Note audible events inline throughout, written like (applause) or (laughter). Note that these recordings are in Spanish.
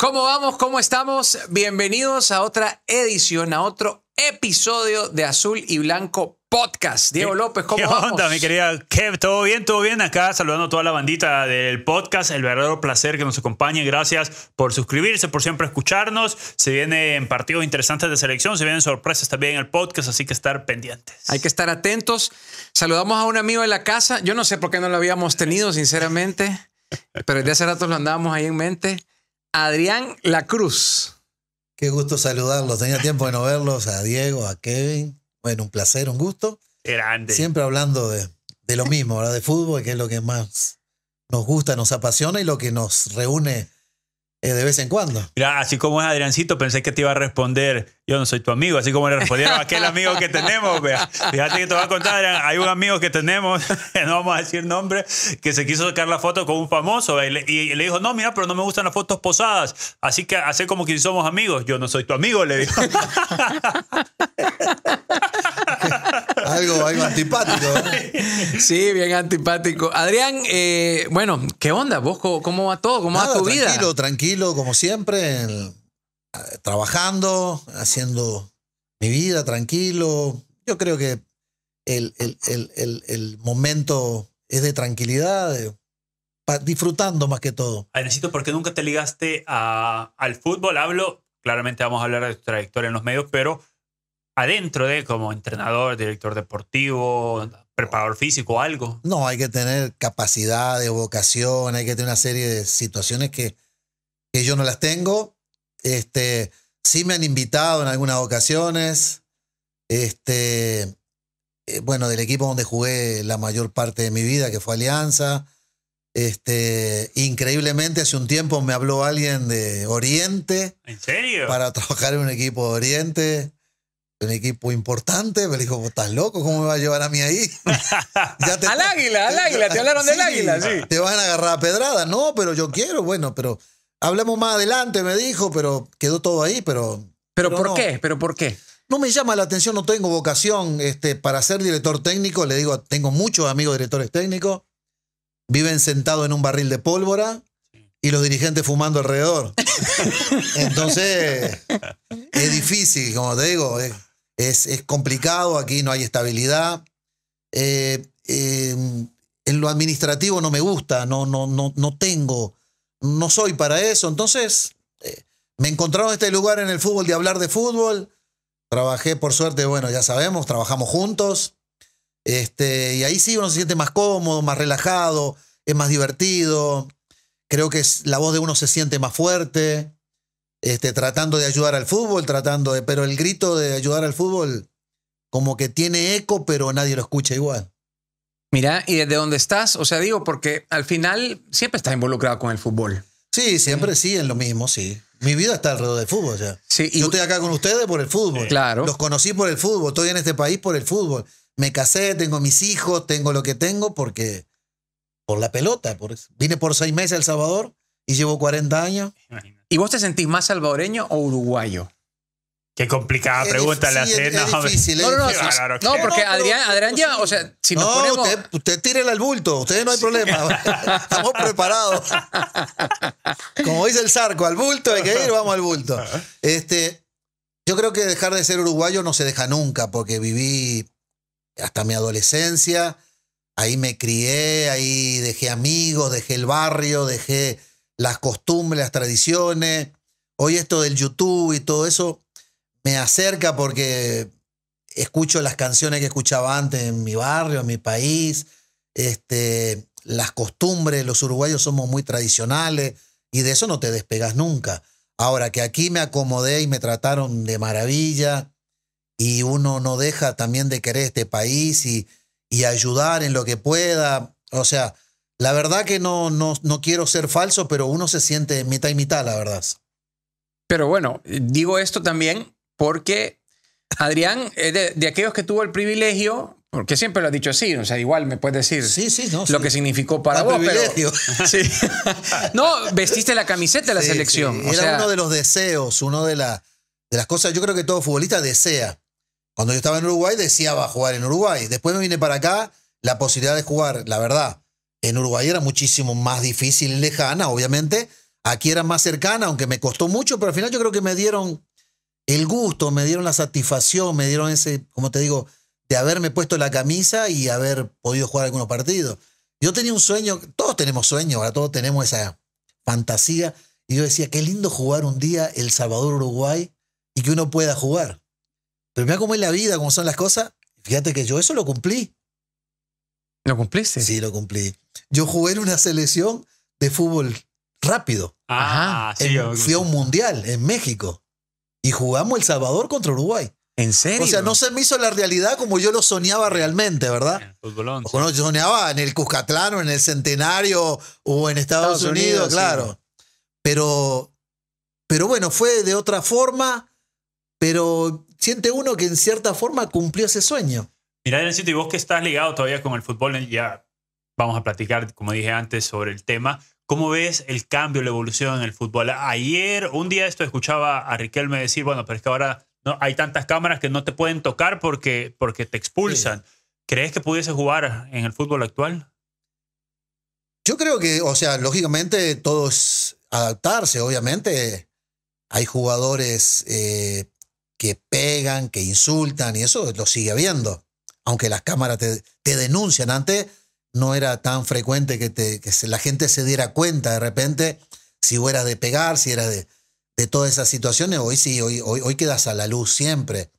¿Cómo vamos? ¿Cómo estamos? Bienvenidos a otra edición, a otro episodio de Azul y Blanco Podcast. Diego López, ¿cómo ¿Qué onda, mi querida Kev? ¿Todo bien? ¿Todo bien? Acá saludando a toda la bandita del podcast. El verdadero placer que nos acompañe. Gracias por suscribirse, por siempre escucharnos. Se vienen partidos interesantes de selección, se vienen sorpresas también en el podcast, así que estar pendientes. Hay que estar atentos. Saludamos a un amigo de la casa. Yo no sé por qué no lo habíamos tenido, sinceramente, pero desde hace rato lo andábamos ahí en mente. Adrián La Cruz. Qué gusto saludarlos. Tenía tiempo de no verlos a Diego, a Kevin. Bueno, un placer, un gusto. Grande. Siempre hablando de, lo mismo, ¿verdad? De fútbol, que es lo que más nos gusta, nos apasiona y lo que nos reúne eh, de vez en cuando. Mira, así como es Adriancito, pensé que te iba a responder, yo no soy tu amigo, así como le respondieron aquel amigo que tenemos. Vea. Fíjate que te voy a contar, Adrián, hay un amigo que tenemos, (laughs) no vamos a decir nombre, que se quiso sacar la foto con un famoso y, le, dijo, no, mira, pero no me gustan las fotos posadas, así que hace como que somos amigos. Yo no soy tu amigo, le dijo. (laughs) algo, antipático. (laughs) sí, bien antipático. Adrián, eh, bueno, ¿qué onda? cómo va todo? ¿Cómo va tu vida? Tranquilo, tranquilo, como siempre, eh, trabajando, haciendo mi vida tranquilo. Yo creo que el, el, momento es de tranquilidad, disfrutando más que todo. necesito, ¿por qué nunca te ligaste a, al fútbol? Hablo, claramente vamos a hablar de tu trayectoria en los medios, pero adentro de como entrenador, director deportivo, preparador físico, algo? No, hay que tener capacidad de vocación, hay que tener una serie de situaciones que, que yo no las tengo. Este, sí me han invitado en algunas ocasiones. Este, eh, bueno, del equipo donde jugué la mayor parte de mi vida, que fue Alianza. Este, increíblemente hace un tiempo me habló alguien de Oriente. ¿En serio? Para (laughs) trabajar en un equipo de Oriente un equipo importante. Me dijo, estás loco, ¿cómo me va a llevar a mí ahí? (laughs) al águila, al (laughs) águila, te hablaron del águila, sí. Te van a agarrar a pedrada. No, pero yo quiero, bueno, pero hablamos más adelante, me dijo, pero quedó todo ahí, pero. ¿Pero, por qué? ¿Pero por qué? No me llama la atención, no tengo vocación este, para ser director técnico. Le digo, tengo muchos amigos directores técnicos. Viven sentados en un barril de pólvora y los dirigentes fumando alrededor. (laughs) Entonces, es difícil, como te digo es, complicado, aquí no hay estabilidad. Eh, eh, en lo administrativo no me gusta, no, no, no, no tengo, no soy para eso. Entonces, eh, me en este lugar en el fútbol de hablar de fútbol. Trabajé, por suerte, bueno, ya sabemos, trabajamos juntos. Este, y ahí sí uno se siente más cómodo, más relajado, es más divertido. Creo que la voz de uno se siente más fuerte este, tratando de ayudar al fútbol, tratando de, pero el grito de ayudar al fútbol como que tiene eco, pero nadie lo escucha igual. Mira, y desde dónde estás, o sea, digo, porque al final siempre estás involucrado con el fútbol. Sí, siempre mm. sí, en lo mismo, sí. Mi vida está alrededor del fútbol, ya. Sí, y... Yo estoy acá con ustedes por el fútbol. Claro. Los conocí por el fútbol, estoy en este país por el fútbol. Me casé, tengo mis hijos, tengo lo que tengo porque por la pelota. Por... Vine por seis meses a El Salvador y llevo 40 años. ¿Y vos te sentís más salvadoreño o uruguayo? Qué complicada eh, pregunta le haces. No, no, no, no, no, porque Adrián, Adrián o sea, si nos ponemos... Usted, usted al bulto, Ustedes no hay problema. (laughs) Estamos preparados. Como dice el Zarco, al bulto hay que ir, vamos al bulto. Este, yo creo que dejar de ser uruguayo no se deja nunca, porque viví hasta mi adolescencia, ahí me crié, ahí dejé amigos, dejé el barrio, dejé las costumbres, las tradiciones. Hoy esto del YouTube y todo eso me acerca porque escucho las canciones que escuchaba antes en mi barrio, en mi país. Este, las costumbres, los uruguayos somos muy tradicionales y de eso no te despegas nunca. Ahora que aquí me acomodé y me trataron de maravilla y uno no deja también de querer este país y, y ayudar en lo que pueda. O sea, la verdad que no, no, no quiero ser falso, pero uno se siente mitad y mitad, la verdad. Pero bueno, digo esto también porque Adrián de, aquellos que tuvo el privilegio porque siempre lo ha dicho así, o sea, igual me puedes decir sí, sí, no, lo que significó para vos, privilegio. (laughs) sí no vestiste la camiseta de la selección. era uno de los deseos, uno de, la, de las cosas. Yo creo que todo futbolista desea. Cuando yo estaba en Uruguay deseaba jugar en Uruguay. Después me vine para acá la posibilidad de jugar, la verdad, en Uruguay era muchísimo más difícil y lejana, obviamente. Aquí era más cercana, aunque me costó mucho, pero al final yo creo que me dieron el gusto, me dieron la satisfacción, me dieron ese, como te digo, de haberme puesto la camisa y haber podido jugar algunos partidos. Yo tenía un sueño, todos tenemos sueños, ahora todos tenemos esa fantasía. Y yo decía, qué lindo jugar un día El Salvador-Uruguay y que uno pueda jugar. Pero mira cómo es la vida, cómo son las cosas. Fíjate que yo eso lo cumplí. ¿Lo cumpliste? Sí, lo cumplí. Yo jugué en una selección de fútbol rápido. Ah, Ajá. fui a un mundial en México y jugamos El Salvador contra Uruguay. ¿En serio? O sea, no se me hizo la realidad como yo lo soñaba realmente, ¿verdad? El lo yo soñaba en el Cuscatlán o en el Centenario o en Estados, Unidos, claro. Pero, pero bueno, fue de otra forma, pero siente uno que en cierta forma cumplió ese sueño. Mira, Dancito, y vos que estás ligado todavía con el fútbol, eh, ya vamos a platicar, como dije antes, sobre el tema. ¿Cómo ves el cambio, la evolución en el fútbol? Ayer, un día esto, escuchaba a Riquelme decir, bueno, pero es que ahora no, hay tantas cámaras que no te pueden tocar porque, porque te expulsan. ¿Crees que pudiese jugar en el fútbol actual? Yo creo que, o sea, lógicamente todo es adaptarse, obviamente. Hay jugadores eh, que pegan, que insultan y eso lo sigue habiendo aunque las cámaras te, denuncian. Antes no era tan frecuente que, la gente se diera cuenta de repente si hubiera de pegar, si era de, todas esas situaciones. Hoy sí, hoy, hoy, quedas a la luz siempre.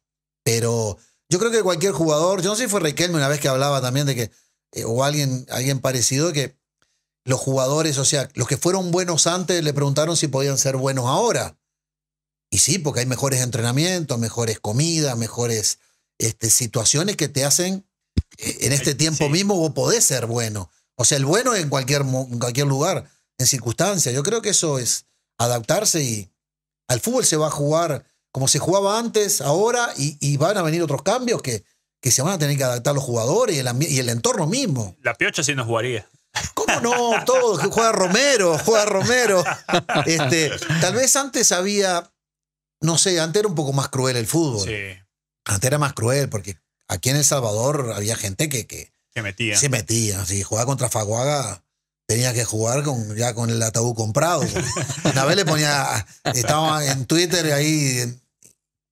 Pero yo creo que cualquier jugador, yo no sé si fue Riquelme una vez que hablaba también de que, eh, o alguien, alguien parecido, que los jugadores, o sea, los que fueron buenos antes le preguntaron si podían ser buenos ahora. Y sí, porque hay mejores entrenamientos, mejores comidas, mejores este, situaciones que te hacen eh, en este tiempo mismo vos podés ser bueno. O sea, el bueno en cualquier, cualquier lugar, en circunstancias. Yo creo que eso es adaptarse y al fútbol se va a jugar como se jugaba antes, ahora, y, van a venir otros cambios que, que, se van a tener que adaptar los jugadores y el, entorno mismo. La piocha sí no jugaría. ¿Cómo no? Todo, juega Romero, juega Romero. (laughs) Este, tal vez antes había, no sé, antes era un poco más cruel el fútbol. Sí. Antes era más cruel porque aquí en El Salvador había gente que, se metía. Se metía. Si jugaba contra Faguaga, tenía que jugar con, ya con el ataúd comprado. (laughs) Una vez le ponía, estaba en Twitter ahí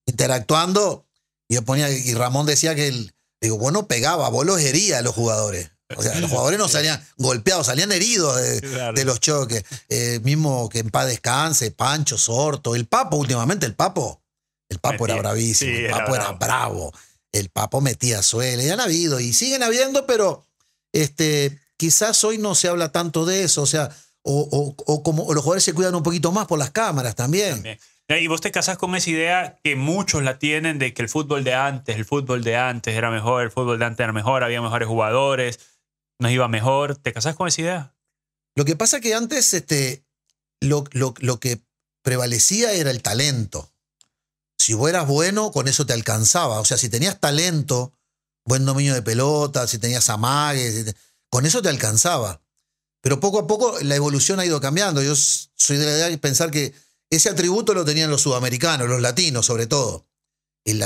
interactuando, y yo ponía, y Ramón decía que el, digo, bueno, pegaba, vos los herías a los jugadores. O sea, los jugadores no salían golpeados, salían heridos de, los choques. Eh, mismo que en paz descanse, Pancho, Sorto, el Papo últimamente, el Papo. El Papo era bravísimo, el Papo era, bravo. el Papo metía suele, ya han habido y siguen habiendo, pero este, quizás hoy no se habla tanto de eso, o sea, o, como los jugadores se cuidan un poquito más por las cámaras también. Y vos te casás con esa idea que muchos la tienen de que el fútbol de antes, el fútbol de antes era mejor, el fútbol de antes era mejor, había mejores jugadores, nos iba mejor. ¿Te casás con esa idea? Lo que pasa que antes este, lo, lo, lo que prevalecía era el talento. Si vos eras bueno, con eso te alcanzaba. O sea, si tenías talento, buen dominio de pelota, si tenías amague, con eso te alcanzaba. Pero poco a poco la evolución ha ido cambiando. Yo soy de la idea de pensar que ese atributo lo tenían los sudamericanos, los latinos sobre todo.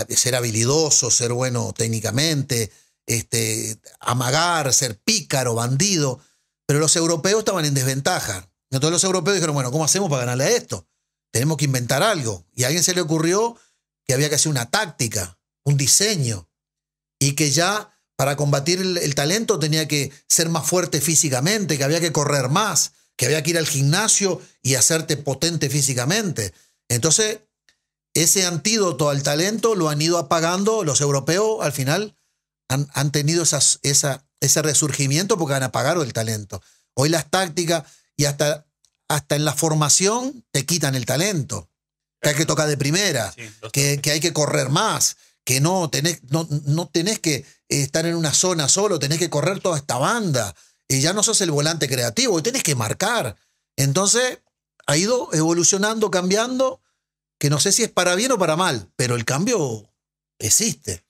ser habilidoso, ser bueno técnicamente, este, amagar, ser pícaro, bandido. Pero los europeos estaban en desventaja. Entonces los europeos dijeron, bueno, ¿cómo hacemos para ganarle a esto? Tenemos que inventar algo. Y a alguien se le ocurrió que había que hacer una táctica, un diseño, y que ya para combatir el, talento tenía que ser más fuerte físicamente, que había que correr más, que había que ir al gimnasio y hacerte potente físicamente. Entonces, ese antídoto al talento lo han ido apagando los europeos al final. Han, tenido esas, esa, ese resurgimiento porque han apagado el talento. Hoy las tácticas y hasta, hasta en la formación te quitan el talento que hay que tocar de primera, que, hay que correr más, que no tenés, no, no tenés que eh, estar en una zona solo, tenés que correr toda esta banda. Y ya no sos el volante creativo, y tenés que marcar. Entonces, ha ido evolucionando, cambiando, que no sé si es para bien o para mal, pero el cambio existe.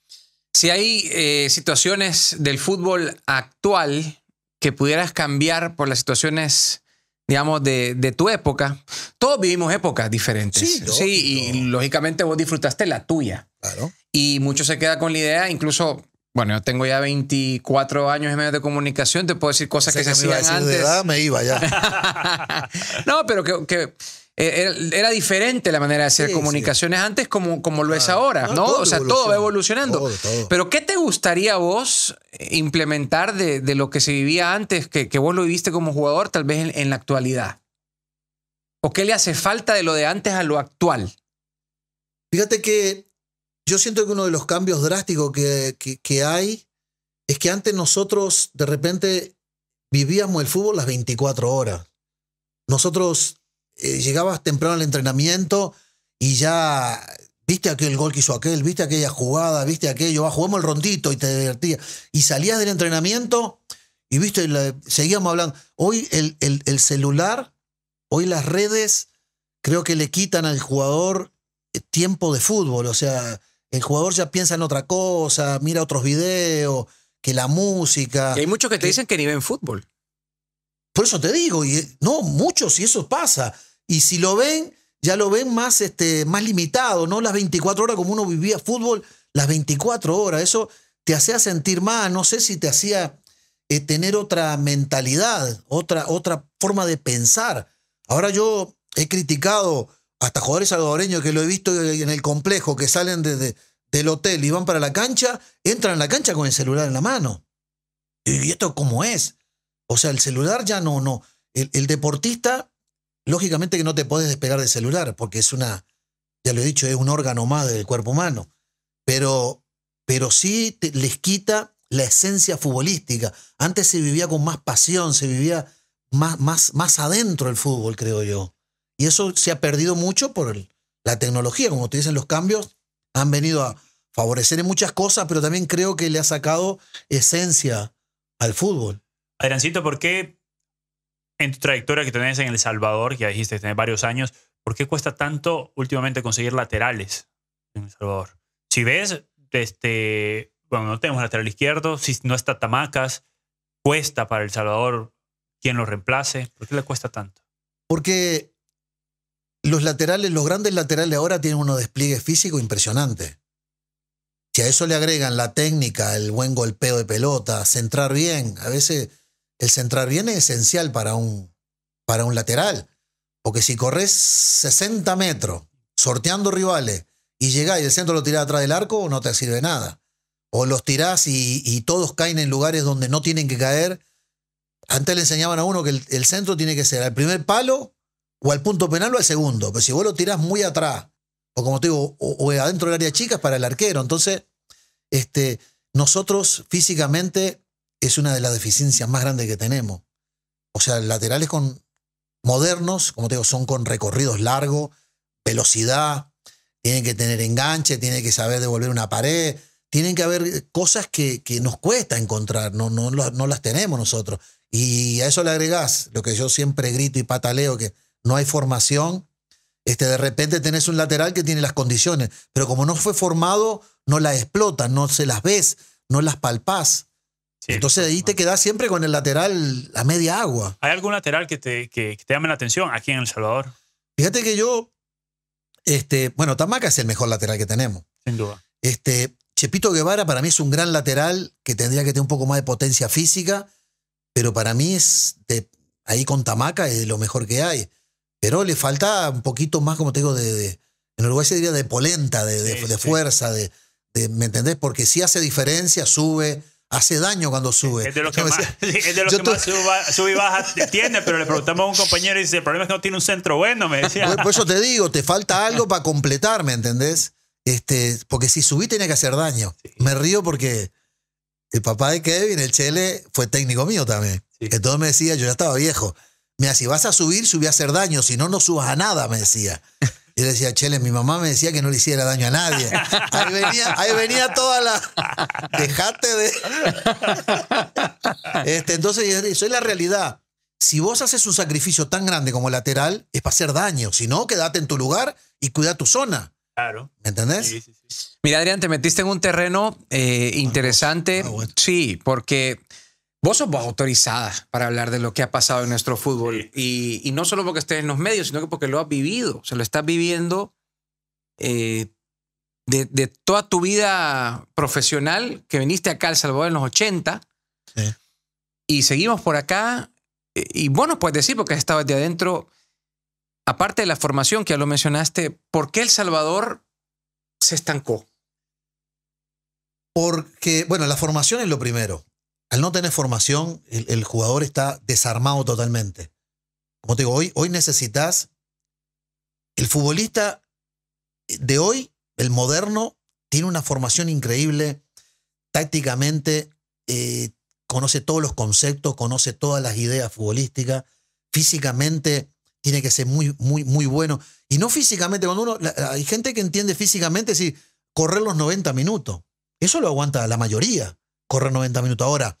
Si hay eh, situaciones del fútbol actual que pudieras cambiar por las situaciones digamos, de, tu época, todos vivimos épocas diferentes. Sí, y lógicamente vos disfrutaste la tuya. Claro. Y mucho se queda con la idea, incluso bueno, yo tengo ya 24 años en medios de comunicación, te puedo decir cosas que, se hacían antes. me iba ya. (laughs) no, pero que, eh, era diferente la manera de hacer comunicaciones antes como, como lo es ahora, ¿no? o sea, todo va evolucionando. Pero ¿qué gustaría vos eh, implementar de, lo que se vivía antes, que, que vos lo viviste como jugador, tal vez en, la actualidad? ¿O qué le hace falta de lo de antes a lo actual? Fíjate que yo siento que uno de los cambios drásticos que, hay es que antes nosotros de repente vivíamos el fútbol las 24 horas. Nosotros eh, llegabas temprano al entrenamiento y ya viste aquel gol que hizo aquel, viste aquella jugada, viste aquello, ah, jugamos el rondito y te divertías. Y salías del entrenamiento y viste, seguíamos hablando. Hoy el, el, celular, hoy las redes, creo que le quitan al jugador eh, tiempo de fútbol. O sea, el jugador ya piensa en otra cosa, mira otros videos, que la música. Y hay muchos que te dicen que ni ven fútbol. Por eso te digo, y eh, no, muchos, y eso pasa. Y si lo ven, ya lo ven más, este, más limitado, ¿no? Las 24 horas como uno vivía fútbol, las 24 horas, eso te hacía sentir más, no sé si te hacía eh, tener otra mentalidad, otra, otra forma de pensar. Ahora yo he criticado hasta jugadores salvadoreños que lo he visto en el complejo, que salen desde del hotel y van para la cancha, entran a la cancha con el celular en la mano. ¿Y esto cómo es? O sea, el celular ya no, no. el deportista Lógicamente que no te puedes despegar del celular, porque es una, ya lo he dicho, es un órgano más del cuerpo humano. Pero, pero sí les quita la esencia futbolística. Antes se vivía con más pasión, se vivía más, más, más adentro el fútbol, creo yo. Y eso se ha perdido mucho por la tecnología. Como te dicen, los cambios han venido a favorecer en muchas cosas, pero también creo que le ha sacado esencia al fútbol. Adriancito, ¿por qué en tu trayectoria que tenés en El Salvador, que ya dijiste que tenés varios años, ¿por qué cuesta tanto últimamente conseguir laterales en El Salvador? Si ves, este, bueno, no tenemos lateral izquierdo, si no está Tamacas, cuesta para El Salvador quien lo reemplace. ¿Por qué le cuesta tanto? Porque los laterales, los grandes laterales ahora tienen unos despliegue físico impresionante. Si a eso le agregan la técnica, el buen golpeo de pelota, centrar bien, a veces el centrar bien es esencial para un, para un lateral. Porque si corres 60 metros sorteando rivales y llegás y el centro lo tirás atrás del arco, no te sirve nada. O los tirás y, todos caen en lugares donde no tienen que caer. Antes le enseñaban a uno que el, centro tiene que ser al primer palo o al punto penal o al segundo. Pero si vos lo tirás muy atrás, o como te digo, o, adentro del área chica es para el arquero. Entonces, este, nosotros físicamente es una de las deficiencias más grandes que tenemos. O sea, laterales con modernos, como te digo, son con recorridos largos, velocidad, tienen que tener enganche, tienen que saber devolver una pared, tienen que haber cosas que, nos cuesta encontrar, no, no, las tenemos nosotros. Y a eso le agregás lo que yo siempre grito y pataleo, que no hay formación. Este, de repente tenés un lateral que tiene las condiciones, pero como no fue formado, no las explotas, no se las ves, no las palpás. Entonces ahí te quedas siempre con el lateral a media agua. ¿Hay algún lateral que te, que, llame la atención aquí en El Salvador? Fíjate que yo, este, bueno, Tamaca es el mejor lateral que tenemos. Sin duda. Este, Chepito Guevara para mí es un gran lateral que tendría que tener un poco más de potencia física, pero para mí es ahí con Tamaca es lo mejor que hay. Pero le falta un poquito más, como te digo, de, en Uruguay se diría de polenta, de, fuerza, de, ¿me entendés? Porque sí hace diferencia, sube, hace daño cuando sube. Es de los que, más, (laughs) y baja (laughs) tiene, pero le preguntamos a un compañero y dice, el problema es que no tiene un centro bueno, me decía. Por, eso te digo, te falta algo para completar, ¿me entendés? Este, porque si subí tenía que hacer daño. Me río porque el papá de Kevin, el Chele, fue técnico mío también. Entonces me decía, yo ya estaba viejo. Mira, si vas a subir, subí a hacer daño, si no, no subas a nada, me decía. Yo decía, Chele, mi mamá me decía que no le hiciera daño a nadie. (laughs) Ahí venía, ahí venía toda la. Dejate de. (laughs) Este, entonces, eso es la realidad. Si vos haces un sacrificio tan grande como lateral, es para hacer daño. Si no, quédate en tu lugar y cuida tu zona. Claro. ¿Me entendés? Sí, sí, sí. Mira, Adrián, te metiste en un terreno eh, ah, interesante. Ah, sí, porque Vos sos autorizada para hablar de lo que ha pasado en nuestro fútbol. Y, no solo porque estés en los medios, sino que porque lo has vivido. se lo estás viviendo eh, de, toda tu vida profesional, que viniste acá al Salvador en los 80. Y seguimos por acá. Y bueno, nos puedes decir, porque estabas de adentro, aparte de la formación que ya lo mencionaste, ¿por qué El Salvador se estancó? Porque, bueno, la formación es lo primero al no tener formación, el, jugador está desarmado totalmente. Como te digo, hoy, hoy necesitas. El futbolista de hoy, el moderno, tiene una formación increíble. Tácticamente, eh, conoce todos los conceptos, conoce todas las ideas futbolísticas. Físicamente, tiene que ser muy, muy, muy bueno. Y no físicamente, cuando uno. hay gente que entiende físicamente, si correr los 90 minutos. Eso lo aguanta la mayoría, correr 90 minutos. Ahora,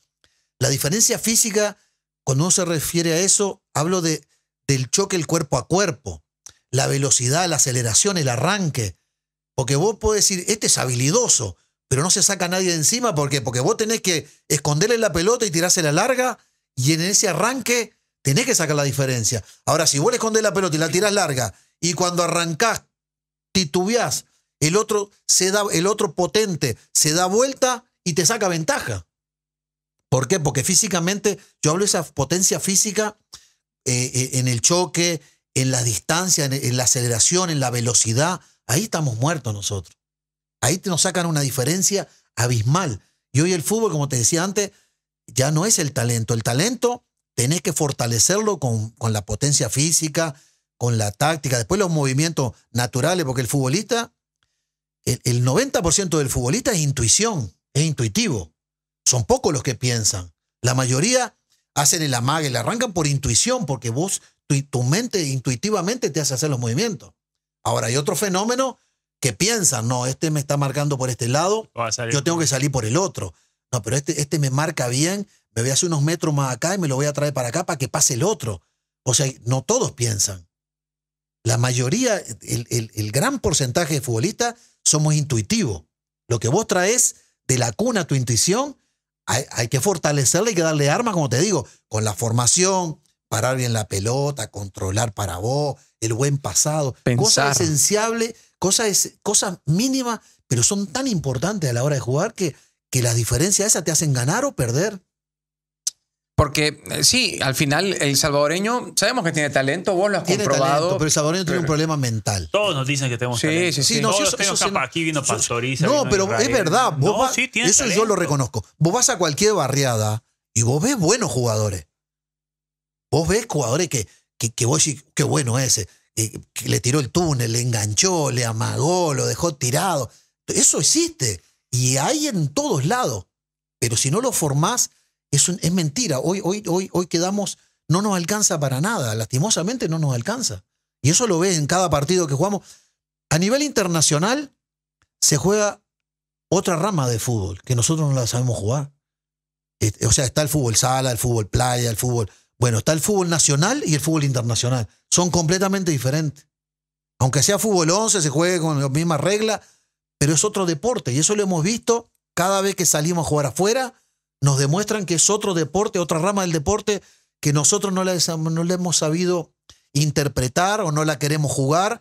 la diferencia física, cuando uno se refiere a eso, hablo de, del choque el cuerpo a cuerpo, la velocidad, la aceleración, el arranque. Porque vos podés decir, este es habilidoso, pero no se saca nadie de encima. ¿Por qué? Porque vos tenés que esconderle la pelota y tirarse la larga, y en ese arranque tenés que sacar la diferencia. Ahora, si vos le escondés la pelota y la tirás larga, y cuando arrancás, titubeás, el otro, se da, el otro potente se da vuelta y te saca ventaja. ¿Por qué? Porque físicamente, yo hablo de esa potencia física eh, eh, en el choque, en la distancia, en, la aceleración, en la velocidad. Ahí estamos muertos nosotros. Ahí te nos sacan una diferencia abismal. Y hoy el fútbol, como te decía antes, ya no es el talento. El talento tenés que fortalecerlo con, la potencia física, con la táctica, después los movimientos naturales, porque el futbolista, el 90% del futbolista es intuición, es intuitivo. Son pocos los que piensan. La mayoría hacen el amague, le arrancan por intuición, porque vos, tu, tu mente intuitivamente te hace hacer los movimientos. Ahora, hay otro fenómeno que piensan, no, este me está marcando por este lado, yo tengo que salir por el otro. No, pero este, este me marca bien, me voy a hacer unos metros más acá y me lo voy a traer para acá para que pase el otro. O sea, no todos piensan. La mayoría, el, el gran porcentaje de futbolistas somos intuitivos. Lo que vos traes de la cuna tu intuición hay, hay que fortalecerle, y que darle armas, como te digo, con la formación, parar bien la pelota, controlar para vos, el buen pasado. Cosas esenciables, cosas, mínimas, pero son tan importantes a la hora de jugar que, que las diferencias esas te hacen ganar o perder porque eh, sí, al final el salvadoreño, sabemos que tiene talento, vos lo has tiene comprobado. pero el salvadoreño tiene un eh, problema mental. Todos nos dicen que tenemos sí, talento. Sí, sí, sí. No, vino No, pero es verdad. eso yo lo reconozco. Vos vas a cualquier barriada y vos ves buenos jugadores. Vos ves jugadores que, que, que qué bueno ese. Eh, que, le tiró el túnel, le enganchó, le amagó, lo dejó tirado. Eso existe. Y hay en todos lados. Pero si no lo formás, es, mentira. Hoy, hoy, hoy, hoy quedamos, no nos alcanza para nada. Lastimosamente no nos alcanza. Y eso lo ves en cada partido que jugamos. A nivel internacional se juega otra rama de fútbol que nosotros no la sabemos jugar. O sea, está el fútbol sala, el fútbol playa, el fútbol... Bueno, está el fútbol nacional y el fútbol internacional. Son completamente diferentes. Aunque sea fútbol 11, se juegue con las mismas reglas, pero es otro deporte. Y eso lo hemos visto cada vez que salimos a jugar afuera nos demuestran que es otro deporte, otra rama del deporte que nosotros no la, no hemos sabido interpretar o no la queremos jugar,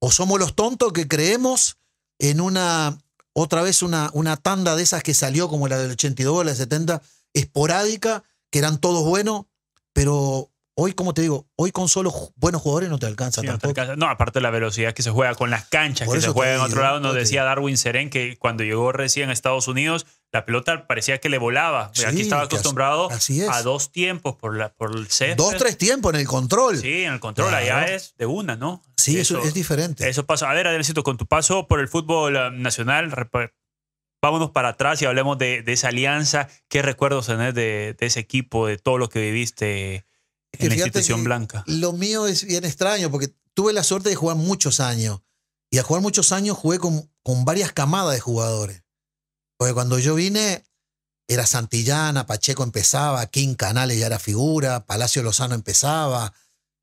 o somos los tontos que creemos en una, otra vez una, una tanda de esas que salió como la del 82, la del 70, esporádica, que eran todos buenos, pero Hoy, como te digo, hoy con solo buenos jugadores no te alcanza No, aparte de la velocidad que se juega con las canchas que se juega en otro lado. Nos decía Darwin Seren que cuando llegó recién a Estados Unidos la pelota parecía que le volaba. aquí estaba acostumbrado a dos tiempos por, la, por el set. Dos, tres tiempos en el control. Sí, en el control. Allá es de una, ¿no? Sí, eso, es diferente. Eso pasa. A ver, Adelcito, con tu paso por el fútbol eh, nacional, vámonos para atrás y hablemos de, esa alianza. ¿Qué recuerdos tenés de, ese equipo, de todo lo que viviste en la institución blanca? Lo mío es bien extraño porque tuve la suerte de jugar muchos años. Y al jugar muchos años jugué con, con varias camadas de jugadores. Porque cuando yo vine, era Santillana, Pacheco empezaba, King Canales ya era figura, Palacio Lozano empezaba,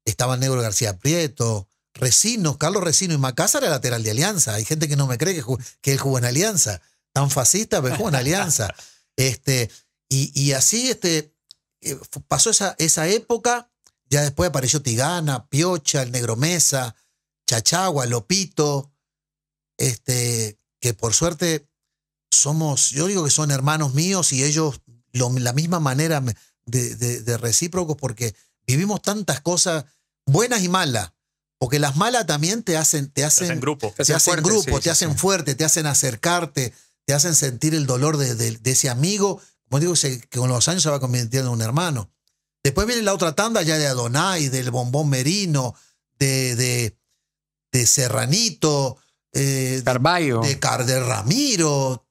estaba Negro García Prieto, Resino, Carlos Resino y Macasa era lateral de Alianza. Hay gente que no me cree que, él jugó en Alianza. Tan fascista, pero jugó en Alianza. (laughs) Este, y, así este, eh, pasó esa, época. Ya después apareció Tigana, Piocha, el Negromesa, Chachagua, Lopito, este, que por suerte somos, yo digo que son hermanos míos y ellos lo, la misma manera de, de, recíprocos porque vivimos tantas cosas buenas y malas. Porque las malas también te hacen, te hacen, grupo, te hacen, fuerte, grupo, te hacen fuerte, te hacen acercarte, te hacen sentir el dolor de, ese amigo. Como digo, que con los años se va convirtiendo en un hermano. Después viene la otra tanda ya de Adonai, del bombón merino, de, Serranito, eh, de, de Ramiro,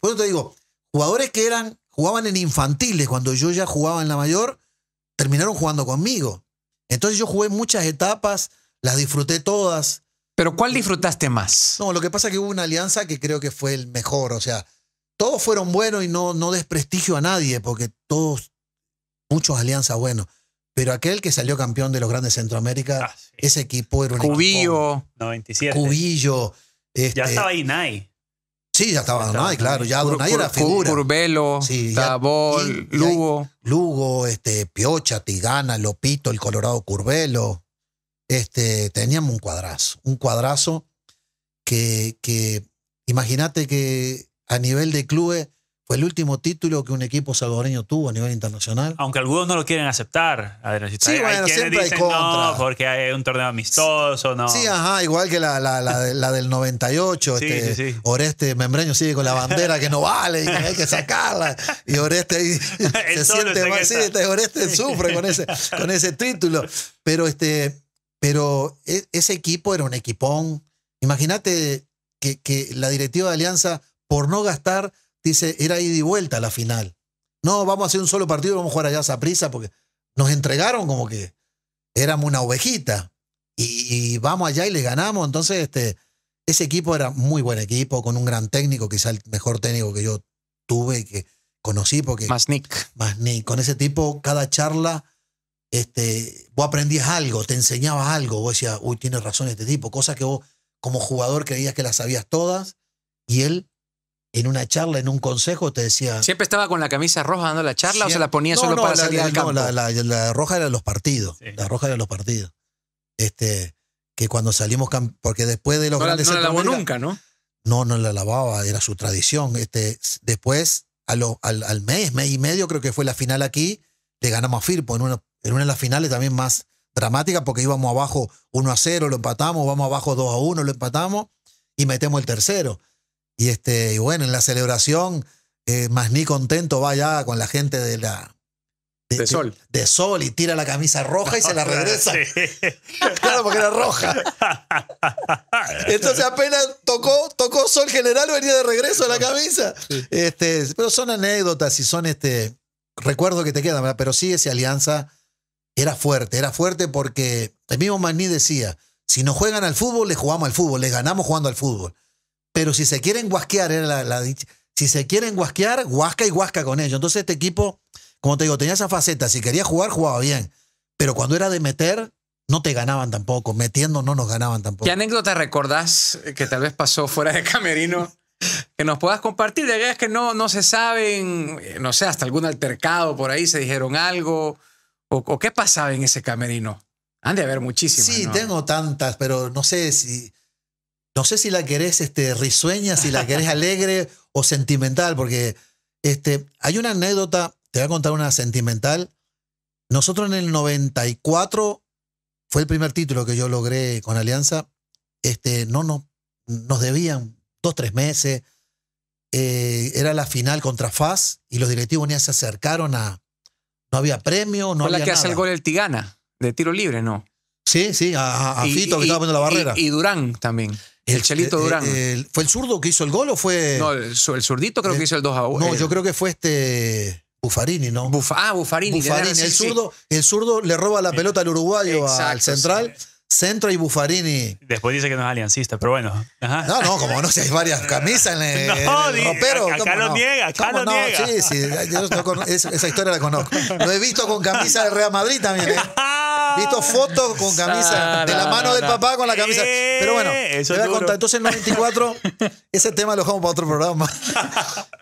por eso te digo, jugadores que eran, jugaban en infantiles cuando yo ya jugaba en la mayor, terminaron jugando conmigo. Entonces yo jugué muchas etapas, las disfruté todas. Pero ¿cuál disfrutaste más? No, lo que pasa es que hubo una alianza que creo que fue el mejor. O sea, todos fueron buenos y no, no desprestigio a nadie, porque todos, muchos alianzas buenos. Pero aquel que salió campeón de los grandes Centroamérica, ah, ese equipo era un Cubillo, 97. Cubillo. ya este, estaba Nike. Sí, ya estaba Adonai, claro. Ya era figura. Curbelo, Lugo. Lugo, este, Piocha, Tigana, Lopito, el Colorado Curbelo. Este, teníamos un cuadrazo. Un cuadrazo que, que imagínate que a nivel de clubes fue el último título que un equipo salvadoreño tuvo a nivel internacional. Aunque algunos no lo quieren aceptar. sí, bueno, siempre hay contra. porque hay un torneo amistoso, ¿no? Sí, ajá, igual que la, del 98. Este, Oreste Membreño sigue con la (laughs) bandera que no vale y que hay que sacarla. Y Oreste ahí (laughs) (laughs) se siente más este Oreste sufre con ese, con ese título. Pero, este, pero e, ese equipo era un equipón. Imagínate que, que la directiva de Alianza, por no gastar dice, era ida y vuelta a la final. No, vamos a hacer un solo partido, vamos a jugar allá a prisa porque nos entregaron como que éramos una ovejita. Y, vamos allá y le ganamos. Entonces, este, ese equipo era muy buen equipo, con un gran técnico, quizá el mejor técnico que yo tuve y que conocí. Porque, más Nick. Más Con ese tipo, cada charla, este, vos aprendías algo, te enseñabas algo. Vos decías, uy, tienes razón este tipo. Cosas que vos como jugador creías que las sabías todas y él en una charla, en un consejo, te decía. ¿Siempre estaba con la camisa roja dando la charla o se la ponía solo para salir al campo? la, roja era los partidos. La roja era los partidos. Este, que cuando salimos, porque después de los grandes. La, no lavó nunca, ¿no? No, no la lavaba, era su tradición. Este, después, a al, mes, mes y medio, creo que fue la final aquí, le ganamos a Firpo en una, en una de las finales también más dramática porque íbamos abajo 1 a 0, lo empatamos, vamos abajo 2 a 1, lo empatamos y metemos el tercero. Y, este, y bueno, en la celebración, eh, contento va ya con la gente de la, de, sol. De, sol y tira la camisa roja y se la (laughs) regresa. (laughs) Claro, porque era roja. (laughs) Entonces apenas tocó, tocó sol general, venía de regreso a la camisa. Este, pero son anécdotas y son este recuerdos que te quedan, Pero sí, esa alianza era fuerte, era fuerte porque el mismo Magni decía: si no juegan al fútbol, le jugamos al fútbol, le ganamos jugando al fútbol. Pero si se quieren guasquear, era la, la si se quieren guasquear, guasca y guasca con ellos. Entonces este equipo, como te digo, tenía esa faceta. Si quería jugar, jugaba bien. Pero cuando era de meter, no te ganaban tampoco. Metiendo no nos ganaban tampoco. ¿Qué anécdota recordás que tal vez pasó fuera de Camerino? que nos puedas compartir de es que no, no se saben, eh, no sé, hasta algún altercado por ahí, se dijeron algo, o, qué pasaba en ese camerino. Han de haber muchísimas. Sí, tengo tantas, pero no sé si no sé si la querés este, risueña, si la querés (laughs) alegre o sentimental, porque este, hay una anécdota, te voy a contar una sentimental. Nosotros en el 94 fue el primer título que yo logré con Alianza. Este, no, no, nos debían dos, tres meses. Eh, era la final contra FAS y los directivos ni se acercaron a. No había premio, no la que hace el gol el Tigana, de tiro libre, ¿no? Sí, sí, a, Fito, que estaba poniendo la barrera. Y, Durán también. El, Chelito Durán. ¿Fue el zurdo que hizo el gol o fue.? No, el, zurdito creo que hizo el 2 a 1. No, yo creo que fue este. Bufarini, ¿no? ah, Bufarini. Bufarini. el, zurdo, el zurdo le roba la pelota al uruguayo, al central. Centro y Bufarini. Después dice que no es aliancista, pero bueno. No, no, como no, si hay varias (laughs) camisas en el, no, niega, acá niega. Sí, sí, yo, esa historia la conozco. Lo he visto con camisa de Real Madrid también. ¿eh? (laughs) Listo, fotos con camisa, de la mano del papá con la camisa. Eh, Pero bueno, Eso Entonces, en 94, (laughs) ese tema lo dejamos para otro programa.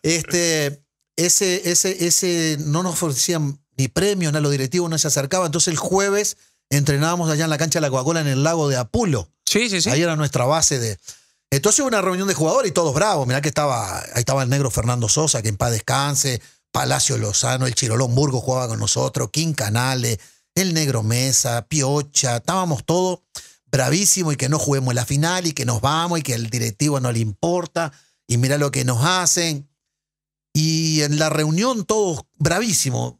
Este, ese, ese, ese, no nos ofrecían ni premios, ni a los directivos no se acercaba. Entonces, el jueves entrenábamos allá en la cancha de la Coca-Cola en el lago de Apulo. Sí, sí, sí. Ahí era nuestra base de. Entonces hubo una reunión de jugadores y todos bravos. Mirá que estaba, ahí estaba el negro Fernando Sosa, que en paz descanse, Palacio Lozano, el Chirolón Burgo jugaba con nosotros, King Canales, el Negro Mesa, Piocha, estábamos todos bravísimos y que no juguemos la final y que nos vamos y que el directivo no le importa y mira lo que nos hacen. Y en la reunión todos bravísimos,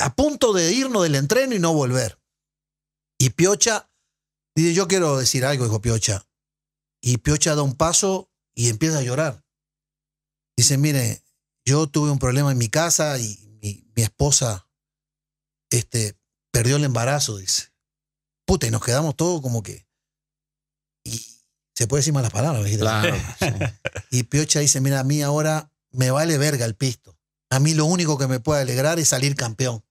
a punto de irnos del entreno y no volver. Y Piocha dice, yo quiero decir algo, dijo Piocha. Y Piocha da un paso y empieza a llorar. Dice, mire, yo tuve un problema en mi casa y mi, mi esposa este, perdió el embarazo, dice. Puta, y nos quedamos todos como que. Y se puede decir malas palabras, claro. (laughs) Y Piocha dice: Mira, a mí ahora me vale verga el pisto. A mí lo único que me puede alegrar es salir campeón.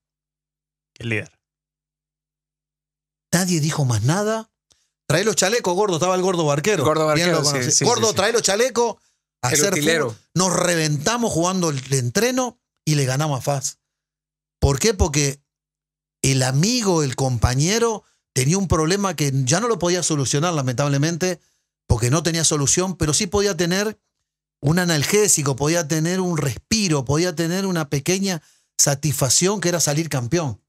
El líder. Nadie dijo más nada. Trae los chalecos, gordo. Estaba el gordo barquero. Gordo barquero. Sí, gordo, trae los chalecos. A el hacer Nos reventamos jugando el entreno y le ganamos a Faz. ¿Por qué? Porque el amigo, el compañero, tenía un problema que ya no lo podía solucionar, lamentablemente, porque no tenía solución, pero sí podía tener un analgésico, podía tener un respiro, podía tener una pequeña satisfacción que era salir campeón.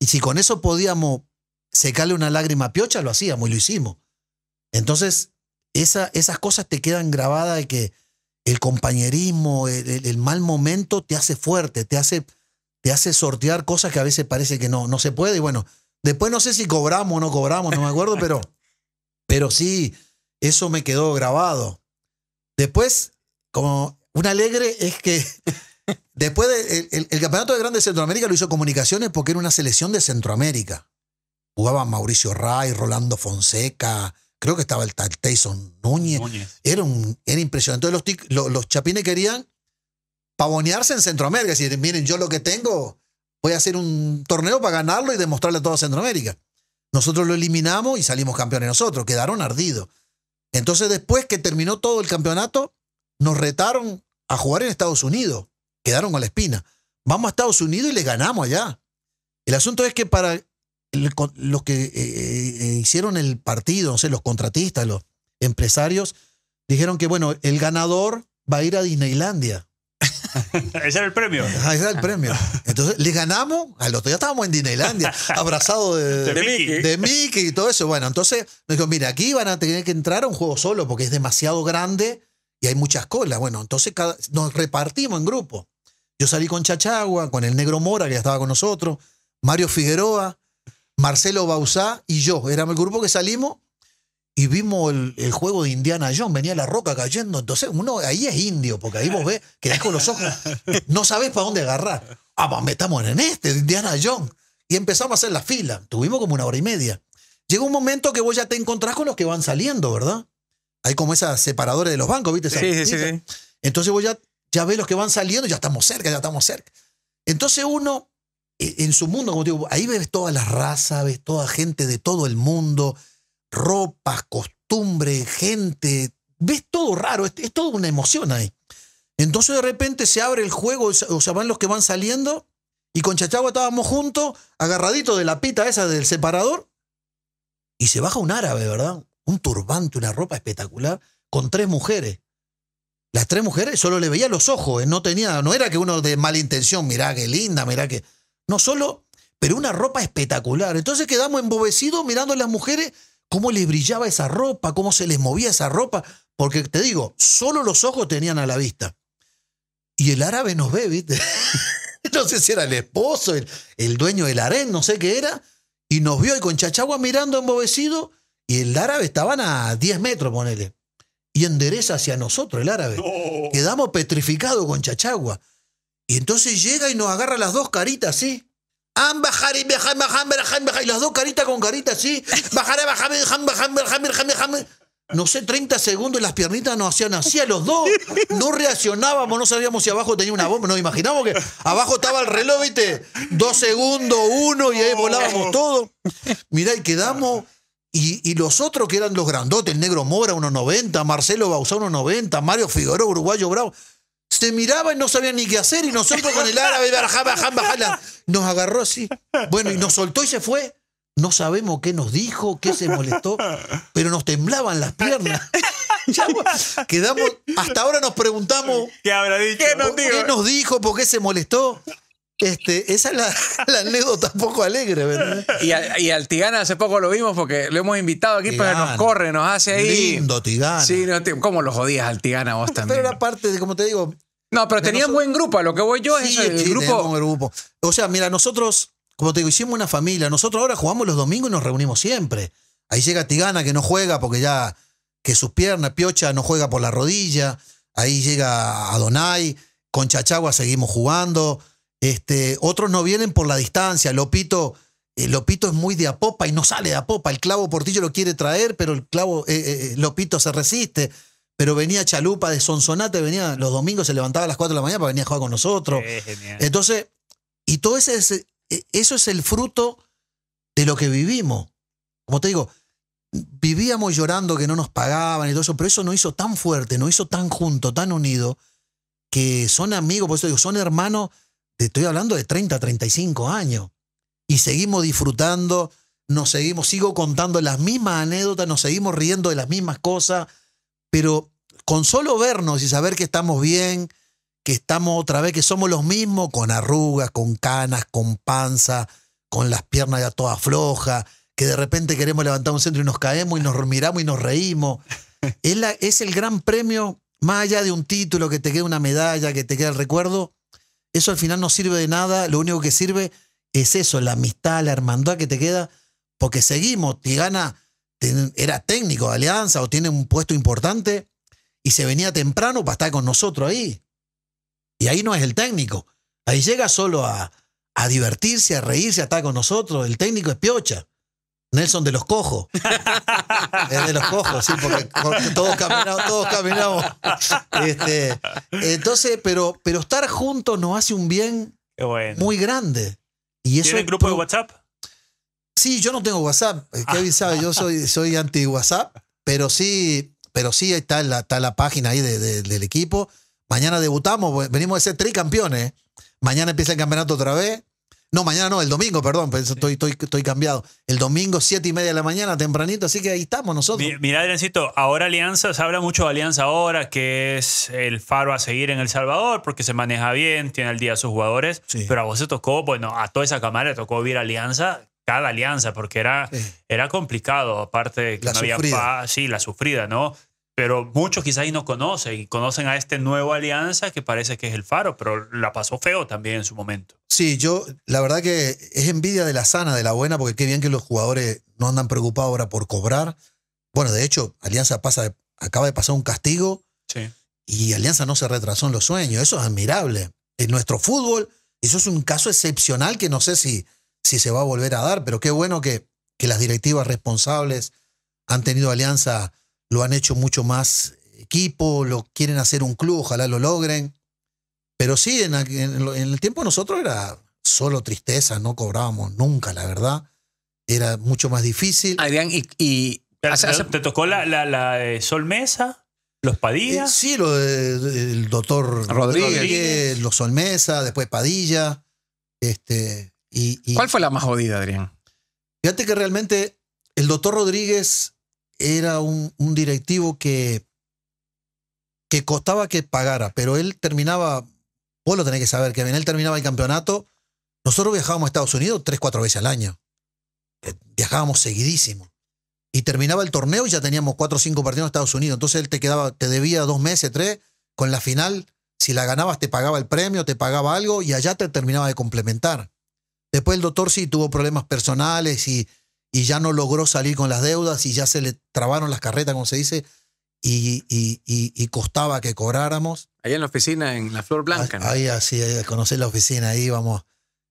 Y si con eso podíamos secarle una lágrima a piocha, lo hacíamos y lo hicimos. Entonces, esa, esas cosas te quedan grabadas de que el compañerismo, el mal momento te hace fuerte, te hace te hace sortear cosas que a veces parece que no, no se puede. Y bueno, después no sé si cobramos o no cobramos, no me acuerdo, pero, (laughs) pero sí, eso me quedó grabado. Después, como un alegre es que (laughs) después de, el, el, campeonato de Grandes Centroamérica lo hizo Comunicaciones porque era una selección de Centroamérica. Jugaban Mauricio Ray, Rolando Fonseca, creo que estaba el tal Tyson Núñez. Era, un, impresionante. Entonces los, los chapines querían pavonearse en Centroamérica. Es decir, miren, yo lo que tengo, voy a hacer un torneo para ganarlo y demostrarle a toda Centroamérica. Nosotros lo eliminamos y salimos campeones nosotros, quedaron ardidos. Entonces, después que terminó todo el campeonato, nos retaron a jugar en Estados Unidos. Quedaron a la espina. Vamos a Estados Unidos y le ganamos allá. El asunto es que para los que eh, eh, eh, hicieron el partido, no sé, los contratistas, los empresarios, dijeron que, bueno, el ganador va a ir a Disneylandia. (laughs) Ese era el premio. Ah, el premio. Entonces le ganamos, al otro día estábamos en Disneylandia, (laughs) abrazado de, de, Mickey. y todo eso. Bueno, entonces nos dijo, mira, aquí van a tener que entrar a un juego solo porque es demasiado grande y hay muchas colas. Bueno, entonces nos repartimos en grupo Yo salí con Chachagua, con el negro Mora, que ya estaba con nosotros, Mario Figueroa, Marcelo Bausá y yo. Éramos el grupo que salimos y vimos el, juego de Indiana Jones, venía la roca cayendo, entonces uno ahí es indio, porque ahí vos ves, quedás con los ojos, no sabes para dónde agarrar. Ah, pues metamos en este, Indiana Jones. Y empezamos a hacer la fila, tuvimos como una hora y media. Llega un momento que vos ya te encontrás con los que van saliendo, ¿verdad? Hay como esas separadores de los bancos, ¿viste? Sí, sí, sí, Entonces vos ya, ya ves los que van saliendo, ya estamos cerca, ya estamos cerca. Entonces uno, e, en su mundo, como digo, ahí ves toda la raza ves toda gente de todo el mundo, ropas, costumbres, gente. Ves todo raro, es, todo toda una emoción ahí. Entonces de repente se abre el juego, o sea, van los que van saliendo, y con Chachagua estábamos juntos, agarraditos de la pita esa del separador, y se baja un árabe, ¿verdad? Un turbante, una ropa espectacular, con tres mujeres. Las tres mujeres solo le veía los ojos, eh, no tenía, no era que uno de mala intención, mirá qué linda, mirá que. No solo, pero una ropa espectacular. Entonces quedamos embobecidos mirando a las mujeres cómo les brillaba esa ropa, cómo se les movía esa ropa, porque te digo, solo los ojos tenían a la vista. Y el árabe nos ve, ¿viste? (laughs) no sé si era el esposo, el, dueño del harén, no sé qué era, y nos vio ahí con Chachagua mirando embobecido, y el árabe estaba a 10 metros, ponele. Y endereza hacia nosotros el árabe. Quedamos petrificados con Chachagua. Y entonces llega y nos agarra las dos caritas así y las dos caritas con caritas, sí. No sé, 30 segundos y las piernitas nos hacían así a los dos. No reaccionábamos, no sabíamos si abajo tenía una bomba. Nos imaginamos que abajo estaba el reloj, ¿viste? Dos segundos, uno, y ahí volábamos todo. Mirá, y quedamos. Y, y, los otros que eran los grandotes, el negro Mora, 1.90, Marcelo Bauza 1.90, Mario Figueroa, uruguayo bravo se miraba y no sabía ni qué hacer y nosotros con el árabe, nos agarró así. Bueno, y nos soltó y se fue. No sabemos qué nos dijo, qué se molestó, pero nos temblaban las piernas. (laughs) quedamos, hasta ahora nos preguntamos qué nos, dijo? por qué se molestó. Este, esa es la, la, anécdota poco alegre, ¿verdad? Y, al Tigana hace poco lo vimos porque lo hemos invitado aquí, para pero nos corre, nos hace ahí. Lindo Tigana. Sí, no, ¿cómo lo jodías al Tigana vos también? Pero era parte, de, como te digo, no, pero tenían buen grupo, a lo que voy yo es el grupo. grupo. O sea, mira, nosotros, como te digo, hicimos una familia. Nosotros ahora jugamos los domingos y nos reunimos siempre. Ahí llega Tigana que no juega porque ya que sus piernas, Piocha no juega por la rodilla. Ahí llega Adonai, con Chachagua seguimos jugando. Este, otros no vienen por la distancia. Lopito, eh, Lopito es muy de a popa y no sale de a popa. El clavo Portillo lo quiere traer, pero el clavo eh, eh, Lopito se resiste pero venía Chalupa de Sonsonate, venía los domingos, se levantaba a las 4 de la mañana para venir a jugar con nosotros. Entonces, y todo ese, e, eso es el fruto de lo que vivimos. Como te digo, vivíamos llorando que no nos pagaban y todo eso, pero eso nos hizo tan fuerte, nos hizo tan junto, tan unido que son amigos, por eso digo, son hermanos, te estoy hablando de 30, 35 años. Y seguimos disfrutando, nos seguimos, sigo contando las mismas anécdotas, nos seguimos riendo de las mismas cosas. Pero con solo vernos y saber que estamos bien, que estamos otra vez, que somos los mismos, con arrugas, con canas, con panza, con las piernas ya todas flojas, que de repente queremos levantar un centro y nos caemos y nos miramos y nos reímos. (laughs) Es, es el gran premio, más allá de un título, que te quede una medalla, que te quede el recuerdo. Eso al final no sirve de nada, lo único que sirve es eso, la amistad, la hermandad que te queda, porque seguimos, te gana era técnico de Alianza o tiene un puesto importante y se venía temprano para estar con nosotros ahí. Y ahí no es el técnico. Ahí llega solo a, divertirse, a reírse, a estar con nosotros. El técnico es piocha. Nelson de los cojos. (laughs) es de los cojos, sí, porque, todos caminamos, este, entonces, pero, pero estar juntos nos hace un bien muy grande. Y eso grupo de WhatsApp? Sí, yo no tengo WhatsApp. Eh, Kevin (laughs) sabe, yo soy, soy anti-WhatsApp, pero sí, pero sí está la, está la página ahí del equipo. Mañana debutamos, pues, venimos a ser tricampeones. Mañana empieza el campeonato otra vez. No, mañana no, el domingo, perdón, pues, estoy, cambiado. El domingo, siete y media de la mañana, tempranito, así que ahí estamos nosotros. Mira, Adriancito, ahora Alianza, se habla mucho de Alianza ahora, que es el faro a seguir en El Salvador, porque se maneja bien, tiene al día a sus jugadores, pero a vos se tocó, bueno, a toda esa cámara tocó vivir Alianza, cada alianza, porque era, era complicado, aparte de que la no había paz, sí, la sufrida, ¿no? Pero muchos quizás no conocen, y conocen a este nuevo alianza que parece que es el faro, pero la pasó feo también en su momento. Sí, yo, la verdad que es envidia de la sana, de la buena, porque qué bien que los jugadores no andan preocupados ahora por cobrar. Bueno, de hecho, Alianza pasa, acaba de pasar un castigo y Alianza no se retrasó en los sueños. Eso es admirable. En nuestro fútbol, eso es un caso excepcional que no sé si si se va a volver a dar, pero qué bueno que, las directivas responsables han tenido alianza, lo han hecho mucho más equipo, lo quieren hacer un club, ojalá lo logren. Pero sí, en, el tiempo nosotros era solo tristeza, no cobrábamos nunca, la verdad. Era mucho más difícil. Adrián, y... ¿Te, tocó la, la, Sol Mesa? ¿Los Padilla? Eh, sí, lo del doctor Rodríguez. los Sol Mesa, después Padilla. Este, ¿Cuál fue la más jodida, Adrián? Fíjate que realmente el doctor Rodríguez era un, directivo que, que costaba que pagara, pero él terminaba, vos lo tenés que saber, que él terminaba el campeonato. Nosotros viajábamos a Estados Unidos tres, cuatro veces al año. Eh, viajábamos seguidísimo. Y terminaba el torneo y ya teníamos cuatro o cinco partidos en Estados Unidos. Entonces él te quedaba, te debía dos meses, tres, con la final. Si la ganabas, te pagaba el premio, te pagaba algo y allá te terminaba de complementar. Después el doctor sí tuvo problemas personales y, y ya no logró salir con las deudas y ya se le trabaron las carretas, como se dice, y, costaba que cobráramos. Allá en la oficina, en la Flor Blanca. Ahí, así, conocí la oficina, ahí íbamos.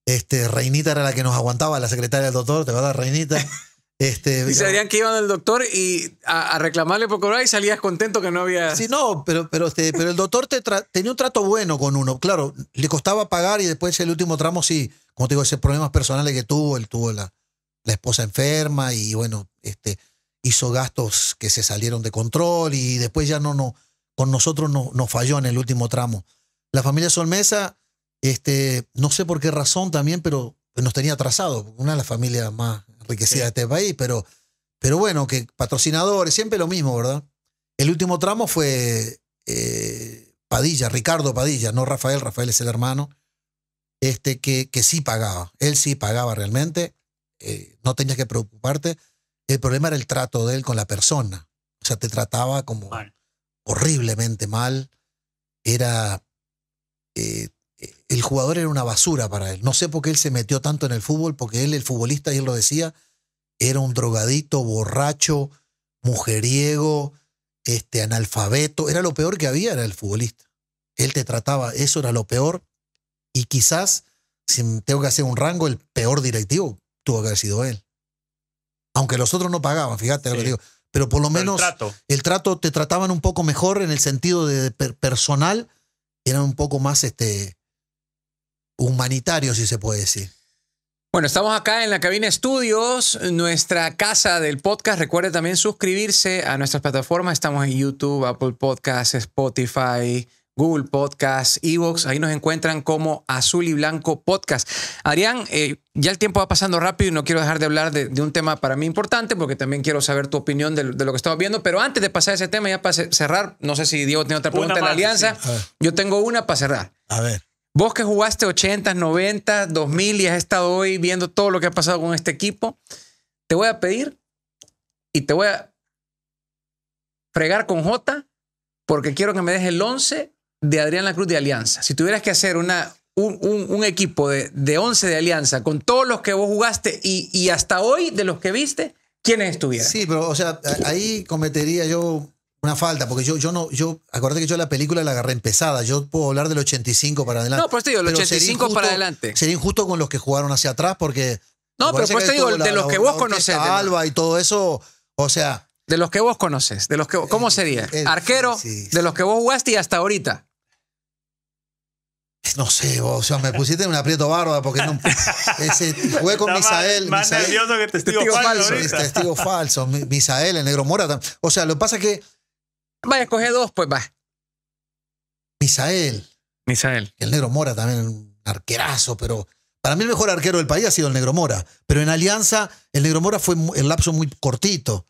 Este, Reinita era la que nos aguantaba, la secretaria del doctor, ¿te acuerdas, Reinita? (laughs) Este, y sabían que iban al doctor y a, reclamarle por cobrar y salías contento que no había. Sí, no, pero, pero, este, pero el doctor te tenía un trato bueno con uno. Claro, le costaba pagar y después el último tramo sí, como te digo, ese problemas personales que tuvo, él tuvo la, esposa enferma y bueno, este, hizo gastos que se salieron de control y después ya no, no con nosotros no, nos falló en el último tramo. La familia Solmesa, este, no sé por qué razón también, pero nos tenía atrasado, una de las familias más enriquecida de este país, pero, pero bueno, que patrocinadores, siempre lo mismo, ¿verdad? El último tramo fue eh, Padilla, Ricardo Padilla, no Rafael, Rafael es el hermano, este, que, que sí pagaba, él sí pagaba realmente, eh, no tenías que preocuparte, el problema era el trato de él con la persona, o sea, te trataba como horriblemente mal, era... Eh, el jugador era una basura para él. No sé por qué él se metió tanto en el fútbol, porque él, el futbolista, y él lo decía, era un drogadito, borracho, mujeriego, este, analfabeto. Era lo peor que había, era el futbolista. Él te trataba, eso era lo peor. Y quizás, si tengo que hacer un rango, el peor directivo tuvo que haber sido él. Aunque los otros no pagaban, fíjate, lo lo digo. Pero por lo menos el trato. el trato. te trataban un poco mejor en el sentido de, personal, eran un poco más este, humanitario, si se puede decir. Bueno, estamos acá en la cabina estudios, nuestra casa del podcast. Recuerde también suscribirse a nuestras plataformas. Estamos en YouTube, Apple Podcasts, Spotify, Google Podcasts, Evox. Ahí nos encuentran como Azul y Blanco Podcast. Arián, eh, ya el tiempo va pasando rápido y no quiero dejar de hablar de, un tema para mí importante porque también quiero saber tu opinión de, lo que estamos viendo. Pero antes de pasar a ese tema, ya para cerrar, no sé si Diego tiene otra pregunta en la alianza. Yo tengo una para cerrar. A ver. Vos que jugaste 80, 90, 2000 y has estado hoy viendo todo lo que ha pasado con este equipo, te voy a pedir y te voy a fregar con J porque quiero que me dejes el 11 de Adrián La Cruz de Alianza. Si tuvieras que hacer una, un, equipo de, de 11 de Alianza con todos los que vos jugaste y, y hasta hoy de los que viste, ¿quiénes estuvieran? Sí, pero o sea, ahí cometería yo una falta, porque yo, yo no, yo, acordate que yo la película la agarré empezada, yo puedo hablar del 85 para adelante. No, por eso digo, el 85 para adelante. Sería injusto con los que jugaron hacia atrás porque... No, pero por digo, de los que vos conocés. Alba y todo eso, o sea... De los que vos conoces de los que, ¿cómo eh, sería? Eh, Arquero, de los que vos jugaste y hasta ahorita. No sé, vos, o sea, me pusiste en un aprieto barba porque no, (laughs) ese, jugué con Misael. Más, nervioso que testigo, falso. testigo falso. Misael, el negro Mora. O sea, lo que pasa es que Vaya, coge dos, pues va. Misael. Misael. El negro Mora también, un arquerazo, pero para mí el mejor arquero del país ha sido el negro Mora. Pero en Alianza, el negro Mora fue el lapso muy cortito.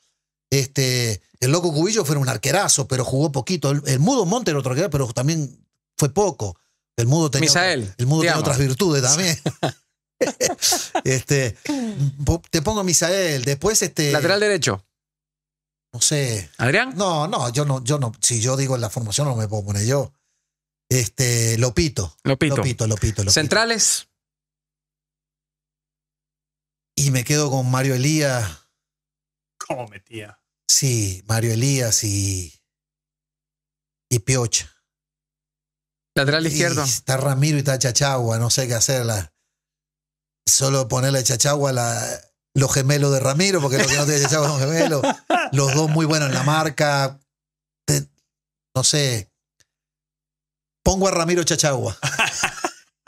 Este, el loco Cubillo fue un arquerazo, pero jugó poquito. El, mudo Monte era otro arquero, pero también fue poco. El mudo tenía, el mudo otras virtudes también. (laughs) (laughs) este, te pongo a Misael. Después, este. Lateral derecho no sé. ¿Adrián? No, no, yo no, yo no, si yo digo en la formación no me puedo poner yo. Este, Lopito. Lopito. Lopito, Lopito, Centrales. Y me quedo con Mario Elías. ¿Cómo metía? Sí, Mario Elías y. Y Piocha. Lateral izquierdo. está Ramiro y está Chachagua, no sé qué hacerla. Solo ponerle a Chachagua la, los gemelos de Ramiro, porque lo que no tiene Chachagua son gemelos. (laughs) los dos muy buenos en la marca. no sé. Pongo a Ramiro Chachagua.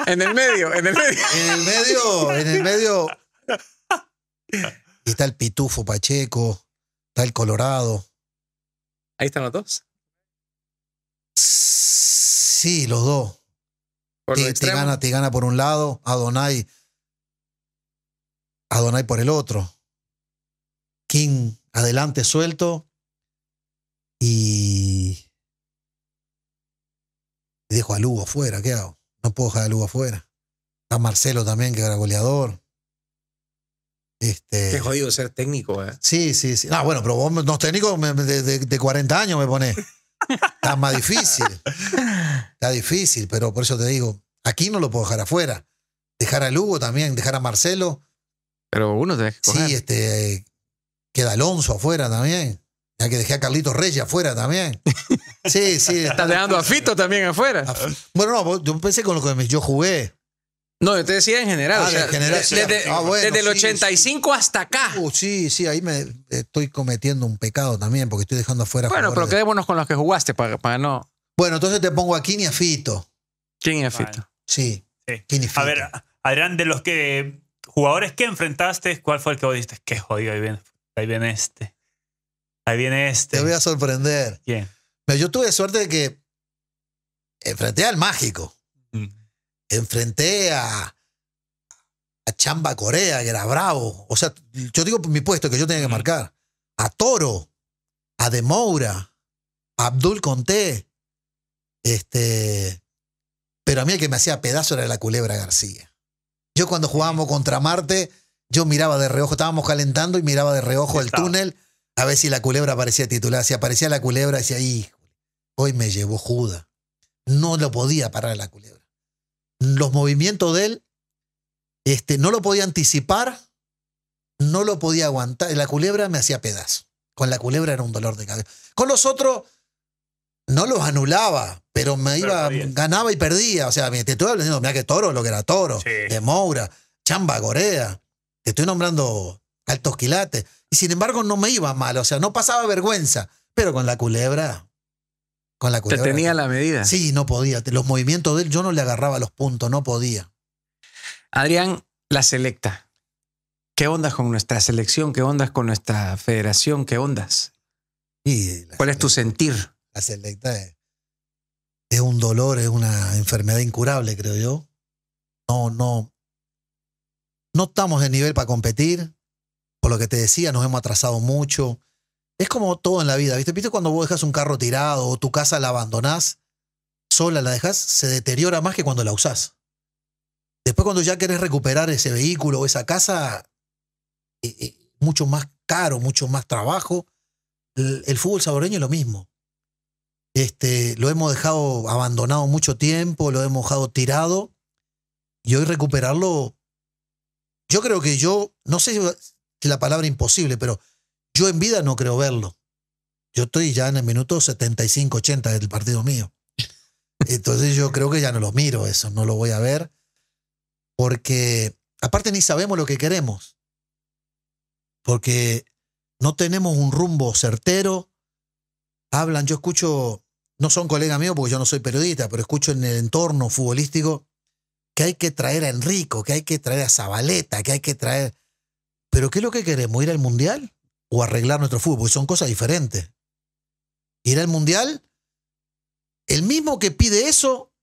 en el medio, en el medio. En el medio, en el medio. Y está el Pitufo Pacheco, está el Colorado. Ahí están los dos. Sí, los dos. te, te, gana, te gana por un lado, Adonai. Adonai por el otro. King adelante suelto y, dejo a Lugo fuera, ¿qué hago? No puedo dejar a Lugo afuera. Está Marcelo también, que era goleador. Este, Qué jodido ser técnico, ¿eh? Sí, sí, sí. Ah, bueno, pero vos no técnico de, 40 años me pones. Está más difícil. Está difícil, pero por eso te digo, aquí no lo puedo dejar afuera. Dejar a Lugo también, dejar a Marcelo. Pero uno te Sí, este, Queda Alonso afuera también. Ya que dejé a Carlitos Reyes afuera también. (laughs) Sí, sí. Estás dejando a (laughs) Fito también afuera. Bueno, no, yo pensé con lo que yo jugué. No, yo te decía en general. desde, el 85 hasta acá. Uh, sí, sí, ahí me estoy cometiendo un pecado también porque estoy dejando afuera. Bueno, pero quedémonos con los que jugaste para, no. Bueno, entonces te pongo a Kini a Fito. Kini a Fito. Sí. a ver, Adrián, de los que jugadores que enfrentaste, ¿cuál fue el que vos dijiste? Qué jodido ahí viene... Ahí viene este. Ahí viene este. Te voy a sorprender. ¿Quién? Pero yo tuve suerte de que enfrenté al mágico. Mm. Enfrenté a, a Chamba Corea, que era bravo. O sea, yo digo mi puesto que yo tenía que mm. marcar. A Toro, a Demoura. a Abdul Conté. Este. Pero a mí el que me hacía pedazo era la culebra García. Yo cuando jugábamos contra Marte yo miraba de reojo, estábamos calentando y miraba de reojo el túnel a ver si la culebra aparecía titular. Si aparecía la culebra, decía, ahí hoy me llevó Juda. No lo podía parar la culebra. Los movimientos de él, este, no lo podía anticipar, no lo podía aguantar. La culebra me hacía pedazo. Con la culebra era un dolor de cabeza. Con los otros, no los anulaba, pero me iba, ganaba y perdía. O sea, te estoy hablando, mira que toro, lo que era toro, de Moura, Chamba Gorea. Te estoy nombrando altos quilates. Y sin embargo no me iba mal, o sea, no pasaba vergüenza. Pero con la culebra, con la culebra. Te tenía la medida. Sí, no podía. Los movimientos de él, yo no le agarraba los puntos, no podía. Adrián, la selecta. ¿Qué ondas con nuestra selección? ¿Qué ondas con nuestra federación? ¿Qué ondas? Y ¿Cuál es tu sentir? La selecta es, un dolor, es una enfermedad incurable, creo yo. No, no, no estamos de nivel para competir. Por lo que te decía, nos hemos atrasado mucho. Es como todo en la vida, ¿viste? ¿Viste cuando vos dejas un carro tirado o tu casa la abandonás? Sola la dejas, se deteriora más que cuando la usás. Después cuando ya querés recuperar ese vehículo o esa casa, eh, eh, mucho más caro, mucho más trabajo. El, fútbol saboreño es lo mismo. Este, lo hemos dejado abandonado mucho tiempo, lo hemos dejado tirado y hoy recuperarlo yo creo que yo, no sé si la palabra imposible, pero yo en vida no creo verlo. Yo estoy ya en el minuto 75, 80 del partido mío. (laughs) Entonces yo creo que ya no lo miro eso, no lo voy a ver, porque aparte ni sabemos lo que queremos, porque no tenemos un rumbo certero. Hablan, yo escucho, no son colegas míos porque yo no soy periodista, pero escucho en el entorno futbolístico que hay que traer a Enrico, que hay que traer a Zabaleta, que hay que traer... Pero ¿qué es lo que queremos? ¿Ir al Mundial o arreglar nuestro fútbol? Son cosas diferentes. Ir al Mundial, el mismo que pide eso,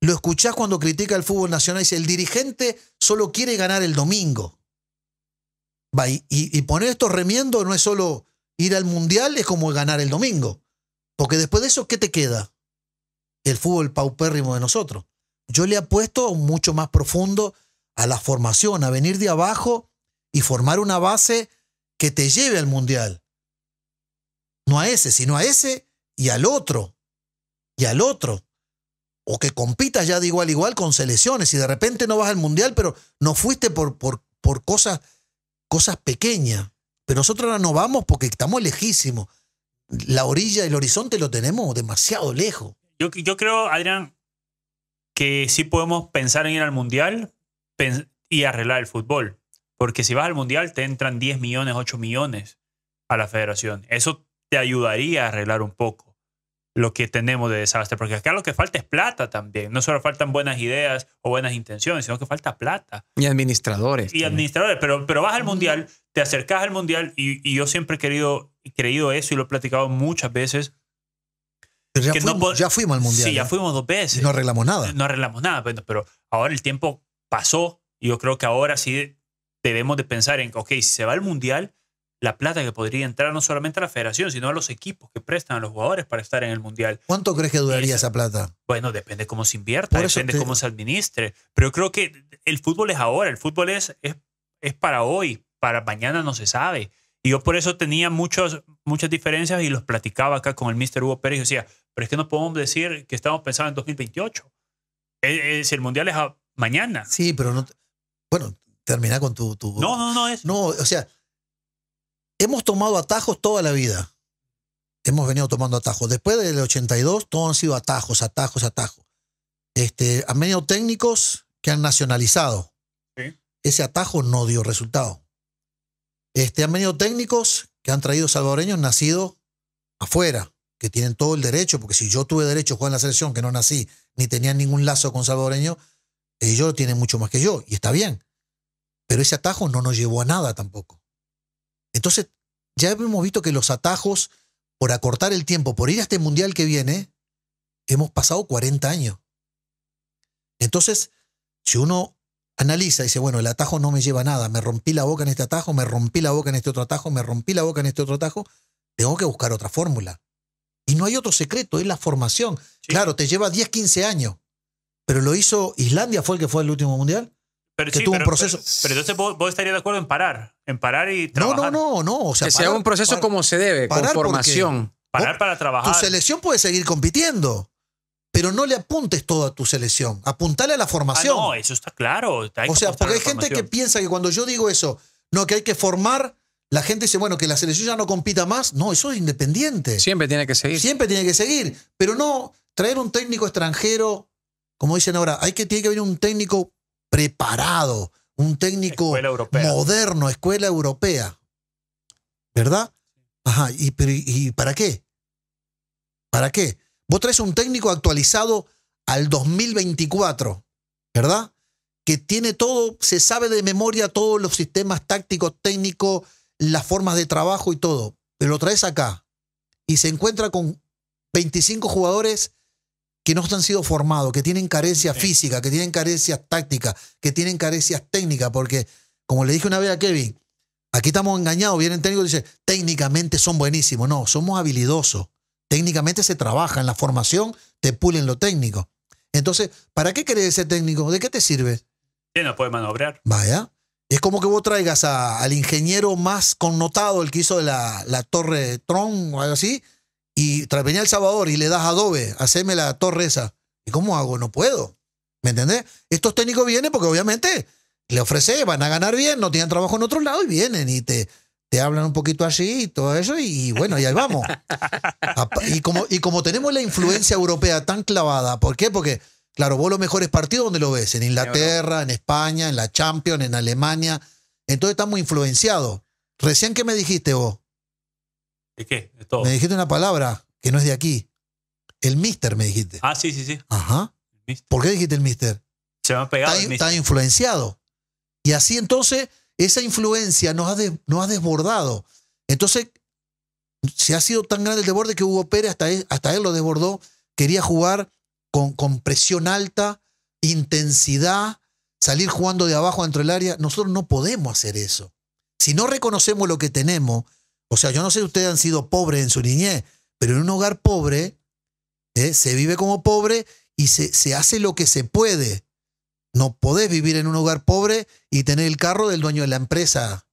lo escuchás cuando critica el fútbol nacional y dice, el dirigente solo quiere ganar el domingo. Va, y, y poner estos remiendo no es solo ir al Mundial, es como ganar el domingo. Porque después de eso, ¿qué te queda? El fútbol paupérrimo de nosotros. Yo le apuesto mucho más profundo a la formación, a venir de abajo y formar una base que te lleve al mundial. No a ese, sino a ese y al otro. Y al otro. O que compitas ya de igual igual con selecciones y de repente no vas al mundial, pero no fuiste por, por, cosas, cosas pequeñas. Pero nosotros ahora no vamos porque estamos lejísimos. La orilla, el horizonte lo tenemos demasiado lejos. Yo, yo creo, Adrián, que sí podemos pensar en ir al mundial y arreglar el fútbol. Porque si vas al mundial te entran 10 millones, 8 millones a la federación. Eso te ayudaría a arreglar un poco lo que tenemos de desastre. Porque acá lo que falta es plata también. No solo faltan buenas ideas o buenas intenciones, sino que falta plata. Y administradores. Y administradores. Pero, pero vas al mundial, te acercas al mundial y, yo siempre he querido, y creído eso y lo he platicado muchas veces ya, fuimos, no al mundial. Sí, ya ¿eh? fuimos dos veces. no arreglamos nada. No arreglamos nada, pues, pero ahora el tiempo pasó y yo creo que ahora sí debemos de pensar en, ok, si se va al mundial, la plata que podría entrar no solamente a la federación, sino a los equipos que prestan a los jugadores para estar en el mundial. ¿Cuánto crees que duraría esa, plata? Bueno, depende cómo se invierta, depende cómo se administre, pero yo creo que el fútbol es ahora, el fútbol es, es, es para hoy, para mañana no se sabe. Y yo por eso tenía muchos, muchas diferencias y los platicaba acá con el Mr. Hugo Pérez y decía, pero es que no podemos decir que estamos pensando en 2028. Si el Mundial es mañana. Sí, pero no... Bueno, termina con tu, no, no, no es... No, o sea, hemos tomado atajos toda la vida. Hemos venido tomando atajos. Después del 82, todos han sido atajos, atajos, atajos. Este, han venido técnicos que han nacionalizado. Ese atajo no dio resultado. Este, han venido técnicos que han traído salvadoreños nacidos afuera, que tienen todo el derecho, porque si yo tuve derecho a jugar en la selección, que no nací, ni tenía ningún lazo con salvadoreño, ellos tienen mucho más que yo, y está bien. Pero ese atajo no nos llevó a nada tampoco. Entonces, ya hemos visto que los atajos, por acortar el tiempo, por ir a este mundial que viene, hemos pasado 40 años. Entonces, si uno analiza y dice, bueno, el atajo no me lleva a nada, me rompí la boca en este atajo, me rompí la boca en este otro atajo, me rompí la boca en este otro atajo, tengo que buscar otra fórmula. Y no hay otro secreto, es la formación. Claro, te lleva 10, 15 años, pero lo hizo Islandia, fue el que fue el último mundial. Pero que tuvo un proceso. Pero, entonces vos, estarías de acuerdo en parar, en parar y trabajar. No, no, no, no. O sea, un proceso como se debe, con formación. Parar para trabajar. Tu selección puede seguir compitiendo pero no le apuntes todo a tu selección, apuntale a la formación. Ah, no, eso está claro. o sea, porque hay gente que piensa que cuando yo digo eso, no, que hay que formar, la gente dice, bueno, que la selección ya no compita más. No, eso es independiente. Siempre tiene que seguir. Siempre tiene que seguir, pero no traer un técnico extranjero, como dicen ahora, hay que, tiene que venir un técnico preparado, un técnico moderno, escuela europea. ¿Verdad? Ajá, ¿y, pero, y para qué? ¿Para qué? Vos traes un técnico actualizado al 2024, ¿verdad? Que tiene todo, se sabe de memoria todos los sistemas tácticos, técnicos, las formas de trabajo y todo. Pero lo traes acá y se encuentra con 25 jugadores que no han sido formados, que tienen carencias físicas, que tienen carencias tácticas, que tienen carencias técnicas, porque como le dije una vez a Kevin, aquí estamos engañados, vienen técnicos y dice: técnicamente son buenísimos, no, somos habilidosos, Técnicamente se trabaja en la formación, te pulen lo técnico. Entonces, ¿para qué querés ser técnico? ¿De qué te sirve? Que no puede manobrar. Vaya. Es como que vos traigas al ingeniero más connotado, el que hizo la, torre Tron o algo así, y venía El Salvador y le das Adobe, haceme la torre esa. ¿Y cómo hago? No puedo. ¿Me entendés? Estos técnicos vienen porque obviamente le ofrecen, van a ganar bien, no tienen trabajo en otro lado y vienen y te, te hablan un poquito allí y todo eso, y bueno, y ahí vamos. (laughs) y, como, y como tenemos la influencia europea tan clavada, ¿por qué? Porque, claro, vos los mejores partidos ¿dónde lo ves, en Inglaterra, en España, en la Champions, en Alemania, entonces estamos influenciados. Recién qué me dijiste vos. ¿De qué? todo. Me dijiste una palabra que no es de aquí. El mister me dijiste. Ah, sí, sí, sí. Ajá. ¿Por qué dijiste el mister? Se me ha pegado. el mister. está influenciado. Y así entonces esa influencia nos ha, ha desbordado. Entonces, se ha sido tan grande el desborde que Hugo Pérez hasta él, hasta él lo desbordó. Quería jugar con, presión alta, intensidad, salir jugando de abajo dentro del área. Nosotros no podemos hacer eso. Si no reconocemos lo que tenemos, o sea, yo no sé si ustedes han sido pobres en su niñez, pero en un hogar pobre eh, se vive como pobre y se, se hace lo que se puede. No podés vivir en un hogar pobre y tener el carro del dueño de la empresa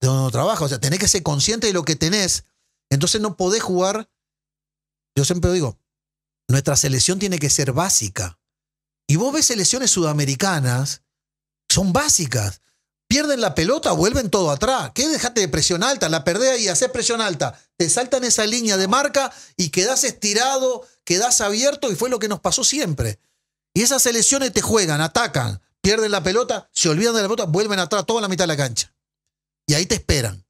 de donde trabaja. O sea, tenés que ser consciente de lo que tenés. Entonces no podés jugar. Yo siempre digo, nuestra selección tiene que ser básica. Y vos ves selecciones sudamericanas, son básicas. Pierden la pelota, vuelven todo atrás. ¿Qué dejate de presión alta? La perdés y haces presión alta. Te saltan esa línea de marca y quedás estirado, quedás abierto y fue lo que nos pasó siempre. Y esas selecciones te juegan, atacan, pierden la pelota, se olvidan de la pelota, vuelven atrás, toda la mitad de la cancha. Y ahí te esperan.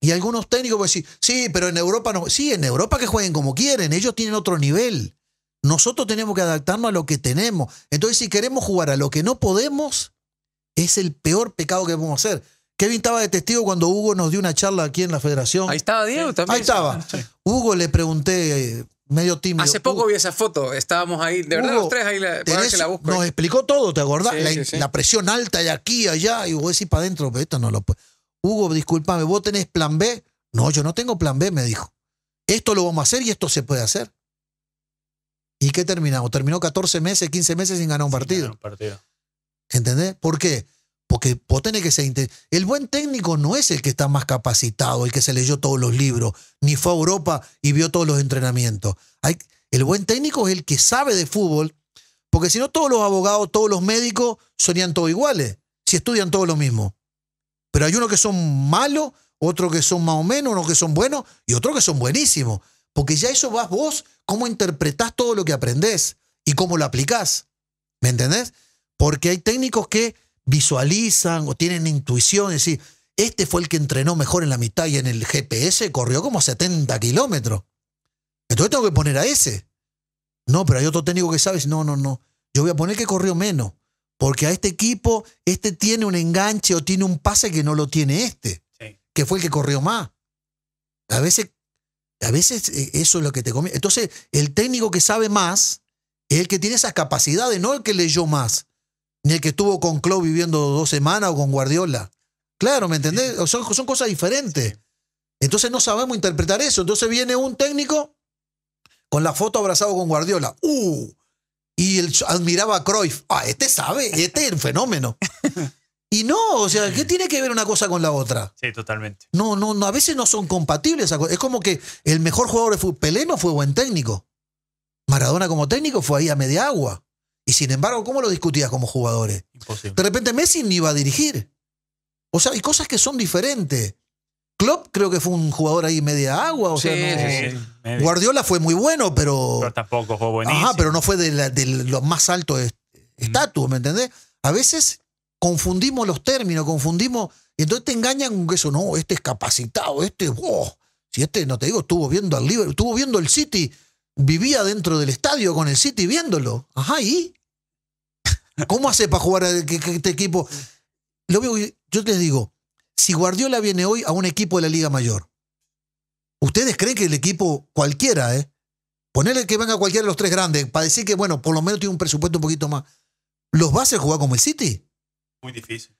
Y algunos técnicos pueden decir, sí, pero en Europa no. Sí, en Europa que jueguen como quieren, ellos tienen otro nivel. Nosotros tenemos que adaptarnos a lo que tenemos. Entonces, si queremos jugar a lo que no podemos, es el peor pecado que podemos hacer. Kevin estaba de testigo cuando Hugo nos dio una charla aquí en la federación. Ahí estaba Diego también. Ahí estaba. Hugo le pregunté, medio Hace poco vi esa foto, estábamos ahí, de verdad los tres ahí, Nos explicó todo, ¿te acordás? la, presión alta y aquí, allá, y vos decís para adentro, esto no lo puede. Hugo, discúlpame, ¿vos tenés plan B? No, yo no tengo plan B, me dijo. Esto lo vamos a hacer y esto se puede hacer. ¿Y qué terminamos? Terminó 14 meses, 15 meses sin ganar un partido. Ganar un partido. ¿Entendés? ¿Por qué? Porque vos tenés que ser... El buen técnico no es el que está más capacitado, el que se leyó todos los libros, ni fue a Europa y vio todos los entrenamientos. el buen técnico es el que sabe de fútbol, porque si no todos los abogados, todos los médicos serían todos iguales, si estudian todo lo mismo. Pero hay unos que son malos, otros que son más o menos, unos que son buenos y otros que son buenísimos. Porque ya eso vas vos, cómo interpretás todo lo que aprendés y cómo lo aplicás. ¿Me entendés? Porque hay técnicos que visualizan o tienen intuición, es decir, este fue el que entrenó mejor en la mitad y en el GPS corrió como 70 kilómetros. Entonces tengo que poner a ese. No, pero hay otro técnico que sabe, no, no, no. Yo voy a poner que corrió menos, porque a este equipo, este tiene un enganche o tiene un pase que no lo tiene este, que fue el que corrió más. A veces, a veces eh, eso es lo que te conviene. Entonces, el técnico que sabe más es el que tiene esas capacidades, no el que leyó más ni el que estuvo con Klopp viviendo dos semanas o con Guardiola. Claro, ¿me entendés? son, cosas diferentes. Entonces no sabemos interpretar eso. Entonces viene un técnico con la foto abrazado con Guardiola. ¡Uh! Y él admiraba a Cruyff. Ah, este sabe, este es el fenómeno. Y no, o sea, ¿qué tiene que ver una cosa con la otra? Sí, totalmente. No, no, no a veces no son compatibles. Es como que el mejor jugador de fútbol, Pelé no fue buen técnico. Maradona como técnico fue ahí a media agua. Y sin embargo, ¿cómo lo discutías como jugadores? Imposible. De repente Messi ni iba a dirigir. O sea, hay cosas que son diferentes. Klopp creo que fue un jugador ahí media agua. O sea, Guardiola fue muy bueno, pero. Pero tampoco fue buenísimo. Ajá, pero no fue de, los más altos estatus, ¿me entendés? A veces confundimos los términos, confundimos. Y entonces te engañan con que eso, no, este es capacitado, este, wow. Si este, no te digo, estuvo viendo al Liverpool, estuvo viendo el City vivía dentro del estadio con el City viéndolo. Ajá, ¿y? (laughs) ¿Cómo hace para jugar a este equipo? Lo veo, yo te digo, si Guardiola viene hoy a un equipo de la Liga Mayor, ¿ustedes creen que el equipo cualquiera, eh? Ponerle que venga cualquiera de los tres grandes, para decir que, bueno, por lo menos tiene un presupuesto un poquito más. ¿Los va a hacer jugar como el City? Muy difícil.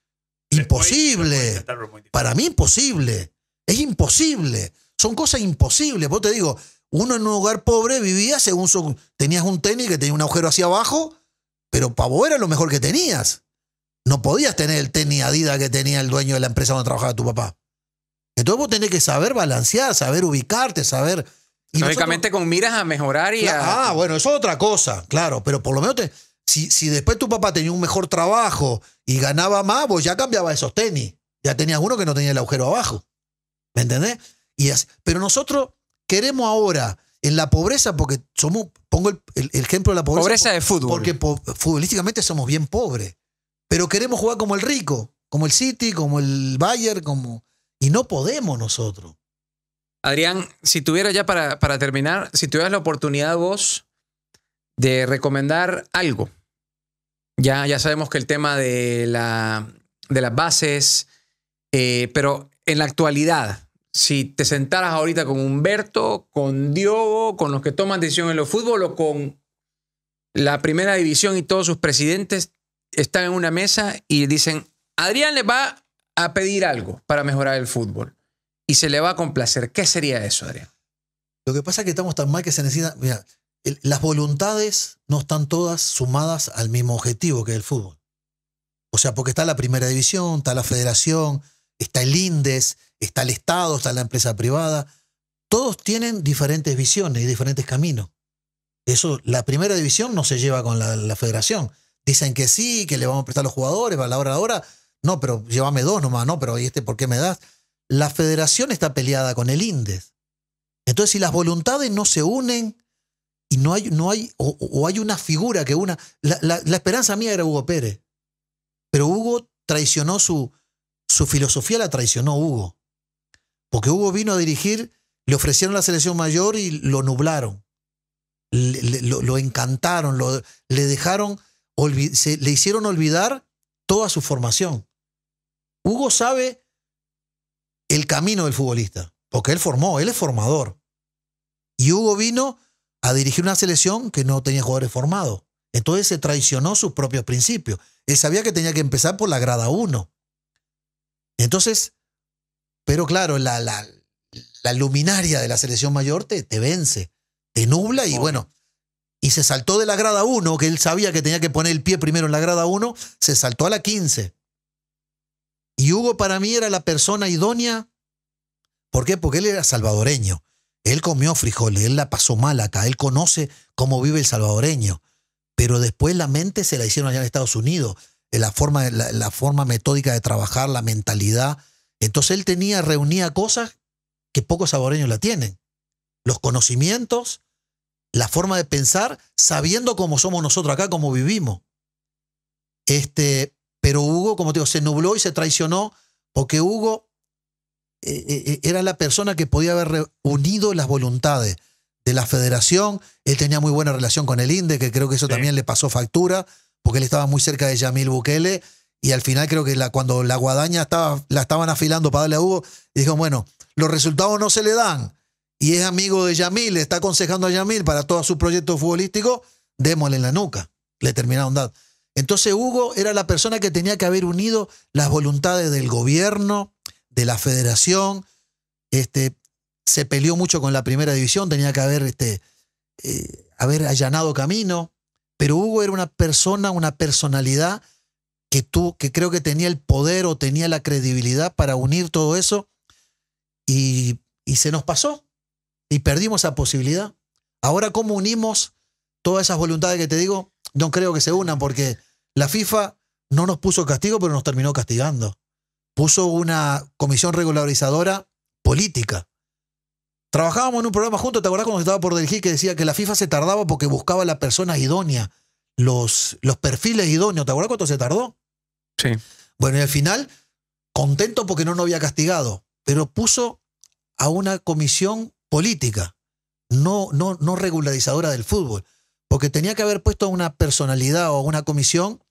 Imposible. Para mí, imposible. Es imposible. Son cosas imposibles. Vos te digo, uno en un hogar pobre vivía según su... Tenías un tenis que tenía un agujero hacia abajo, pero vos era lo mejor que tenías. No podías tener el tenis Adidas que tenía el dueño de la empresa donde trabajaba tu papá. Entonces vos tenés que saber balancear, saber ubicarte, saber... Y Lógicamente con miras a mejorar y a... Ah, bueno, eso es otra cosa, claro, pero por lo menos si, después tu papá tenía un mejor trabajo y ganaba más, vos ya cambiaba esos tenis. Ya tenías uno que no tenía el agujero abajo. ¿Me entendés? Y pero nosotros queremos ahora en la pobreza, porque somos, pongo el, ejemplo de la pobreza. Pobreza de fútbol. Porque futbolísticamente somos bien pobres. Pero queremos jugar como el rico, como el City, como el Bayern, como. Y no podemos nosotros. Adrián, si tuvieras ya para, para terminar, si tuvieras la oportunidad vos de recomendar algo. Ya, ya sabemos que el tema de, la, de las bases, eh, pero en la actualidad, si te sentaras ahorita con Humberto, con Diogo, con los que toman decisión en los fútbol o con la primera división y todos sus presidentes están en una mesa y dicen, Adrián le va a pedir algo para mejorar el fútbol y se le va a complacer. ¿Qué sería eso, Adrián? Lo que pasa es que estamos tan mal que se necesita, mira, las voluntades no están todas sumadas al mismo objetivo que es el fútbol. O sea, porque está la primera división, está la federación, está el INDES, está el Estado, está la empresa privada. Todos tienen diferentes visiones y diferentes caminos. Eso, la primera división no se lleva con la, federación. Dicen que sí, que le vamos a prestar los jugadores, a la hora a la hora. No, pero llévame dos nomás, no, pero ¿y este por qué me das? La federación está peleada con el INDES. Entonces, si las voluntades no se unen y no hay, no hay, o, hay una figura que una. La, la, esperanza mía era Hugo Pérez. Pero Hugo traicionó su. Su filosofía la traicionó Hugo. Porque Hugo vino a dirigir, le ofrecieron la selección mayor y lo nublaron. lo, encantaron, lo, le dejaron, le hicieron olvidar toda su formación. Hugo sabe el camino del futbolista, porque él formó, él es formador. Y Hugo vino a dirigir una selección que no tenía jugadores formados. Entonces se traicionó sus propios principios. Él sabía que tenía que empezar por la grada 1. Entonces, pero claro, la, la, luminaria de la selección mayor te, vence, te nubla y bueno, y se saltó de la grada 1, que él sabía que tenía que poner el pie primero en la grada 1, se saltó a la 15. Y Hugo para mí era la persona idónea. ¿Por qué? Porque él era salvadoreño. Él comió frijoles, él la pasó mal acá, él conoce cómo vive el salvadoreño. Pero después la mente se la hicieron allá en Estados Unidos. Eh, la forma, la forma metódica de trabajar, la mentalidad, entonces él tenía, reunía cosas que pocos saboreños la tienen. Los conocimientos, la forma de pensar, sabiendo cómo somos nosotros acá, cómo vivimos. Este, pero Hugo, como te digo, se nubló y se traicionó porque Hugo eh, eh, eh, era la persona que podía haber reunido las voluntades de la federación. Él tenía muy buena relación con el INDE, que creo que eso también le pasó factura, porque él estaba muy cerca de Yamil Bukele y al final creo que cuando la guadaña la estaban afilando para darle a Hugo, dijeron, bueno, los resultados no se le dan. Y es amigo de Yamil, le está aconsejando a Yamil para todos sus proyectos futbolísticos, démosle en la nuca. Le terminaron dando. Entonces Hugo era la persona que tenía que haber unido las voluntades del gobierno, de la federación. Este, se peleó mucho con la primera división, tenía que haber, este, eh, haber allanado camino. Pero Hugo era una persona, una personalidad que, tú, que creo que tenía el poder o tenía la credibilidad para unir todo eso y, se nos pasó y perdimos esa posibilidad. Ahora, ¿cómo unimos todas esas voluntades que te digo? No creo que se unan porque la FIFA no nos puso castigo, pero nos terminó castigando. Puso una comisión regularizadora política. Trabajábamos en un programa junto, ¿te acordás cuando estaba por dirigir que decía que la FIFA se tardaba porque buscaba la persona idónea, los, los perfiles idóneos? ¿Te acuerdas cuánto se tardó? Bueno, y al final, contento porque no lo había castigado, pero puso a una comisión política, no, no, no regularizadora del fútbol, porque tenía que haber puesto a una personalidad o a una comisión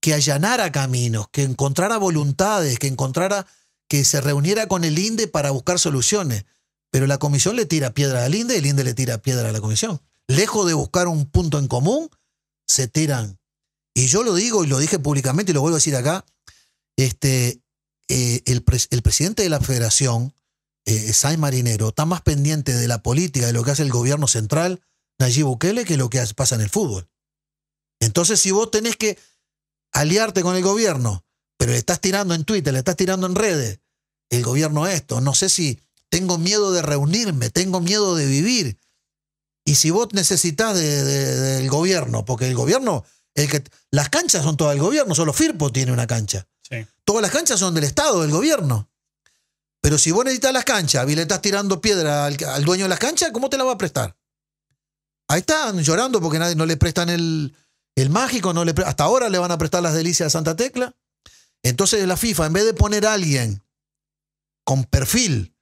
que allanara caminos, que encontrara voluntades, que encontrara que se reuniera con el INDE para buscar soluciones. Pero la comisión le tira piedra al INDE, el INDE le tira piedra a la comisión. Lejos de buscar un punto en común, se tiran y yo lo digo y lo dije públicamente y lo vuelvo a decir acá. Este, eh, el, el, presidente de la federación, eh, Sainz Marinero, está más pendiente de la política, de lo que hace el gobierno central, Nayib Bukele, que lo que pasa en el fútbol. Entonces, si vos tenés que aliarte con el gobierno, pero le estás tirando en Twitter, le estás tirando en redes, el gobierno esto, no sé si tengo miedo de reunirme, tengo miedo de vivir. Y si vos necesitas del gobierno, porque el gobierno las canchas son todas del gobierno, solo Firpo tiene una cancha. Todas las canchas son del Estado, del gobierno. Pero si vos necesitas las canchas y le estás tirando piedra al, dueño de las canchas, ¿cómo te la va a prestar? Ahí están llorando porque nadie, no le prestan el, mágico, no le, hasta ahora le van a prestar las delicias de Santa Tecla. Entonces la FIFA, en vez de poner a alguien con perfil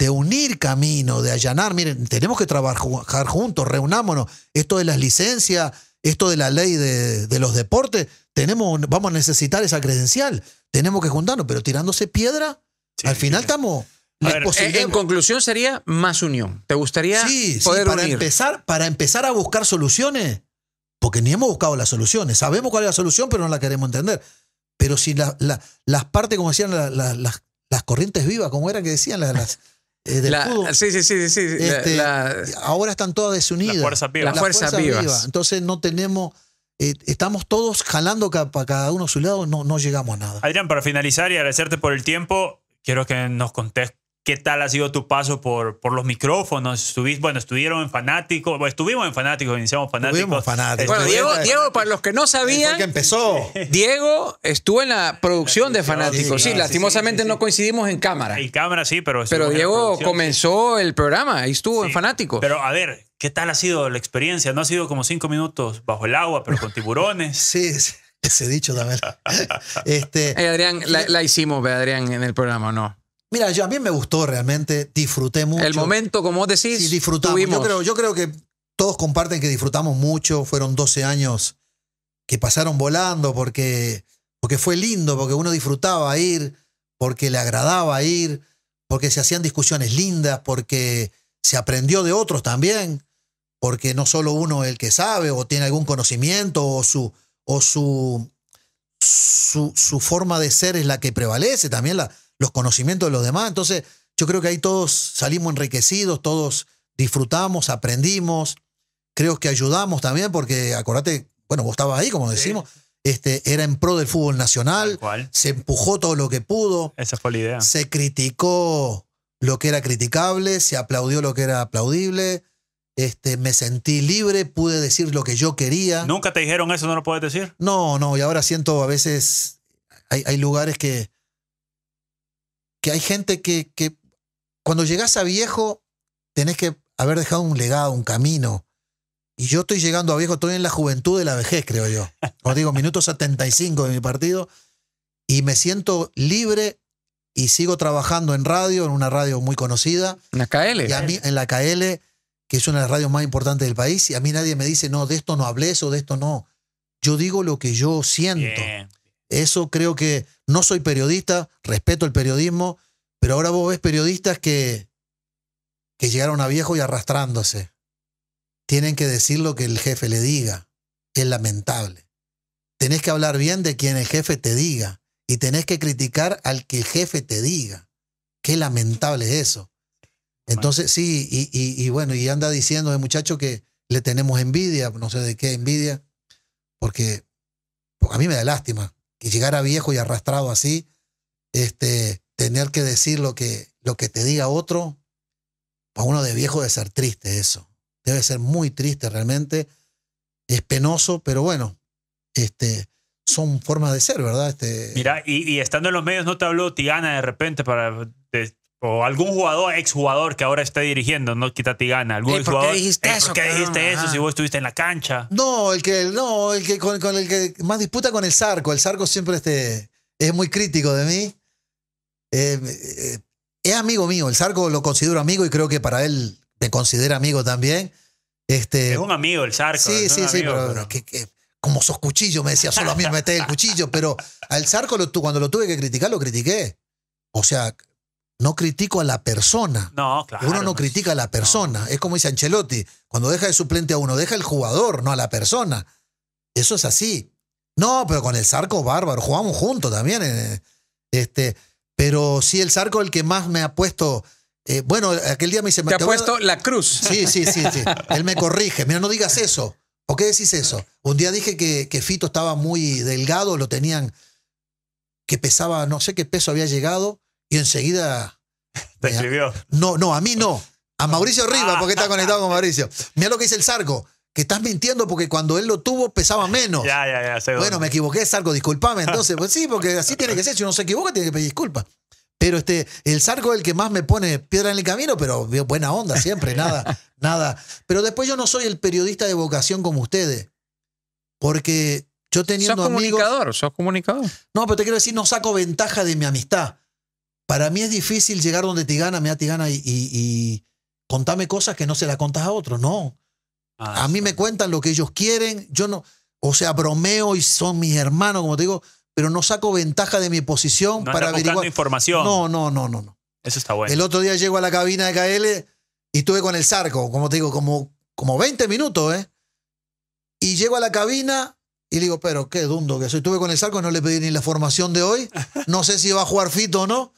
de unir camino, de allanar, miren, tenemos que trabajar juntos, reunámonos, esto de las licencias, esto de la ley de, los deportes, tenemos, vamos a necesitar esa credencial, tenemos que juntarnos, pero tirándose piedra, al final estamos... en conclusión sería más unión. ¿Te gustaría poder para empezar para empezar a buscar soluciones? Porque ni hemos buscado las soluciones. Sabemos cuál es la solución, pero no la queremos entender. Pero si las partes, como decían las corrientes vivas, como era que decían las, eh, sí, sí, sí, este, ahora están todas desunidas. La fuerza viva. Entonces no tenemos... Eh, estamos todos jalando para cada, uno a su lado, no, no llegamos a nada. Adrián, para finalizar y agradecerte por el tiempo, quiero que nos conteste ¿Qué tal ha sido tu paso por, por los micrófonos? Estuviste, bueno, estuvieron en Fanáticos, bueno, estuvimos en Fanáticos, iniciamos Fanáticos. Bueno, Diego, para los que no sabían, que empezó. (laughs) Diego estuvo en la producción de Fanáticos. Sí, lastimosamente no coincidimos en cámara. En cámara sí, pero... Pero Diego comenzó el programa, y estuvo en Fanáticos. Pero a ver, ¿qué tal ha sido la experiencia? No ha sido como cinco minutos bajo el agua, pero con tiburones. (laughs) sí, sí. Ese dicho también. (laughs) este, Adrián, la, la hicimos, Adrián, en el programa, ¿no? Mira, yo, a mí me gustó realmente, disfruté mucho. El momento, como decís, sí, disfrutamos. Yo creo, yo creo que todos comparten que disfrutamos mucho, fueron 12 años que pasaron volando porque, porque fue lindo, porque uno disfrutaba ir, porque le agradaba ir, porque se hacían discusiones lindas, porque se aprendió de otros también, porque no solo uno es el que sabe o tiene algún conocimiento o su, o su, su forma de ser es la que prevalece, también la, los conocimientos de los demás. Entonces, yo creo que ahí todos salimos enriquecidos, todos disfrutamos, aprendimos, creo que ayudamos también, porque acordate, bueno, vos estabas ahí, como decimos, este, era en pro del fútbol nacional, se empujó todo lo que pudo. Esa fue la idea. Se criticó lo que era criticable, se aplaudió lo que era aplaudible. Este, me sentí libre, pude decir lo que yo quería. ¿Nunca te dijeron eso, no lo puedes decir? No, no, y ahora siento a veces hay, hay lugares que, que hay gente que, cuando llegas a viejo tenés que haber dejado un legado, un camino. Y yo estoy llegando a viejo, estoy en la juventud de la vejez, creo yo. os digo, minutos 75 de mi partido. Y me siento libre y sigo trabajando en radio, en una radio muy conocida. En la KL. Y a mí, en la KL, que es una de las radios más importantes del país. Y a mí nadie me dice, no, de esto no hables o de esto no. Yo digo lo que yo siento. Eso creo que no soy periodista, respeto el periodismo, pero ahora vos ves periodistas que, que llegaron a viejo y arrastrándose. Tienen que decir lo que el jefe le diga. Es lamentable. Tenés que hablar bien de quien el jefe te diga y tenés que criticar al que el jefe te diga. Qué lamentable es eso. Entonces, sí, y, bueno, y anda diciendo el muchacho que le tenemos envidia, no sé de qué envidia, porque a mí me da lástima que llegara viejo y arrastrado así, este, tener que decir lo que, lo que te diga otro, para uno de viejo debe ser triste eso. Debe ser muy triste realmente. Es penoso, pero bueno, este, son formas de ser, ¿verdad? Este... Mira, y, estando en los medios, ¿no te habló Tigana de repente para o algún jugador, exjugador que ahora esté dirigiendo, no quita gana. Eh, ¿Por qué eh, dijiste eso? ¿Por dijiste eso si vos estuviste en la cancha? No, el que, no, el que con, el que más disputa con el Zarco. El Zarco siempre este, es muy crítico de mí. Eh, es amigo mío. El Zarco lo considero amigo y creo que para él te considera amigo también. Este, es un amigo el Zarco. Sí, sí, sí, pero, como sos cuchillo, me decía, solo a mí me el cuchillo, pero al Zarco cuando lo tuve que criticar, lo critiqué. O sea, no critico a la persona. No, claro. Uno no critica a la persona. Es como dice Ancelotti, cuando deja de suplente a uno, deja al jugador, no a la persona. Eso es así. No, pero con el Zarco bárbaro, jugamos juntos también. Eh, este, pero sí, el Zarco el que más me ha puesto. Eh, bueno, aquel día me dice. Te, ha puesto la cruz. Sí, sí, sí, sí. (laughs) Él me corrige. Mira, no digas eso. ¿O qué decís eso? Un día dije que, que Fito estaba muy delgado, lo tenían. que pesaba, no sé qué peso había llegado y enseguida... Te escribió. No, no, a mí no. A Mauricio Rivas, porque está conectado con Mauricio. Mira lo que dice el Sarco que estás mintiendo porque cuando él lo tuvo pesaba menos. ya, ya, ya. Bueno, me equivoqué, Sarco, discúlpame. Entonces, pues sí, porque así tiene que ser. Si uno se equivoca, tiene que pedir disculpas. Pero este, el Sarco es el que más me pone piedra en el camino, pero buena onda siempre, nada, (laughs) nada. Pero después yo no soy el periodista de vocación como ustedes. Porque yo teniendo ¿Sos amigos... comunicador, sos comunicador. No, pero te quiero decir, no saco ventaja de mi amistad. Para mí es difícil llegar donde Tigana, mira Tigana, y, y, y contame cosas que no se las contas a otros. No. Ah, a mí me cuentan lo que ellos quieren. Yo no, o sea, bromeo y son mis hermanos, como te digo, pero no saco ventaja de mi posición para averiguar. información. No, no, no, no, no. Eso está bueno. El otro día llego a la cabina de KL y estuve con el Zarco, como te digo, como, como 20 minutos, ¿eh? Y llego a la cabina y le digo, pero qué dundo que soy. Estuve con el Zarco, no le pedí ni la formación de hoy. No sé si va a jugar Fito o no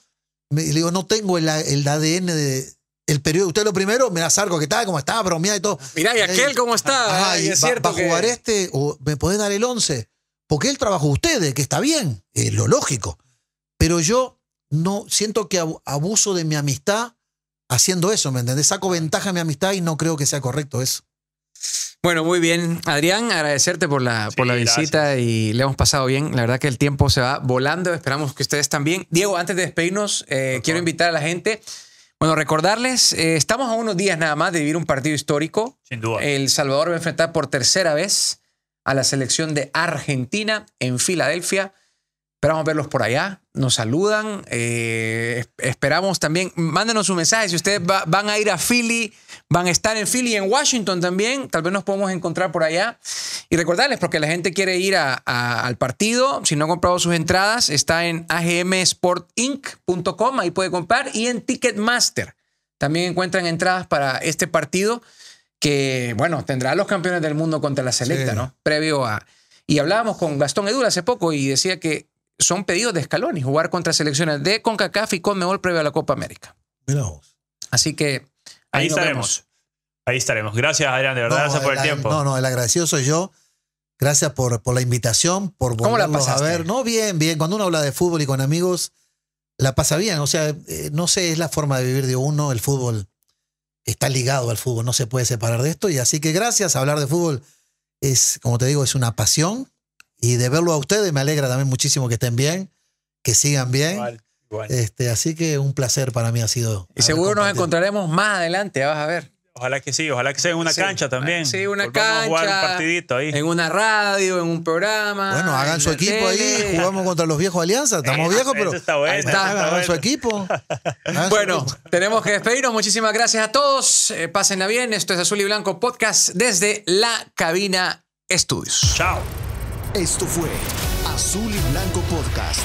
le digo, no tengo el, ADN de, el periodo. Usted lo primero, me la ¿qué tal? ¿Cómo está? Bromeada y todo. Mirá, y aquel, ¿cómo está? Ay, ah, ah, jugar este? ¿O me podés dar el 11? Porque él trabajó ustedes, que está bien, es lo lógico. Pero yo no siento que abuso de mi amistad haciendo eso, ¿me entendés? Saco ventaja de mi amistad y no creo que sea correcto eso. Bueno, muy bien. Adrián, agradecerte por la, por la visita y le hemos pasado bien. La verdad que el tiempo se va volando. Esperamos que ustedes también. Diego, antes de despedirnos, eh, quiero invitar a la gente. Bueno, recordarles, eh, estamos a unos días nada más de vivir un partido histórico. Sin duda. El Salvador va a enfrentar por tercera vez a la selección de Argentina en Filadelfia. Esperamos verlos por allá. Nos saludan. Eh, esperamos también. Mándenos un mensaje. Si ustedes van a ir a Philly, van a estar en Philly, en Washington también. Tal vez nos podemos encontrar por allá. Y recordarles, porque la gente quiere ir al partido. Si no ha comprado sus entradas, está en agmsportinc.com. Ahí puede comprar. Y en Ticketmaster. También encuentran entradas para este partido que, bueno, tendrá los campeones del mundo contra la selecta, ¿no? Previo a... Y hablábamos con Gastón Edul hace poco y decía que son pedidos de escalón y jugar contra selecciones de CONCACAF y CONMEBOL previo a la Copa América. Así que ahí, estaremos. Ahí estaremos. Gracias, Adrián, de verdad, gracias por el, tiempo. No, no, el agradecido soy yo. Gracias por, por la invitación, por volver a ver. No, bien, bien. Cuando uno habla de fútbol y con amigos, la pasa bien. O sea, eh, no sé, es la forma de vivir de uno. El fútbol está ligado al fútbol, no se puede separar de esto. Y así que gracias. Hablar de fútbol es, como te digo, es una pasión y de verlo a ustedes. Me alegra también muchísimo que estén bien, que sigan bien. Este, así que un placer para mí ha sido. Y seguro nos encontraremos más adelante, vas a ver. Ojalá que sí, ojalá que sea en una cancha también. Sí, una cancha. A jugar un partidito ahí. En una radio, en un programa. Bueno, hagan su equipo ahí, jugamos contra los viejos Alianza. Estamos viejos, pero está bueno, hagan su equipo. (laughs) bueno, tenemos que despedirnos. Muchísimas gracias a todos. Eh, pásenla bien. Esto es Azul y Blanco Podcast desde la cabina Estudios. Chao. Esto fue Azul y Blanco Podcast.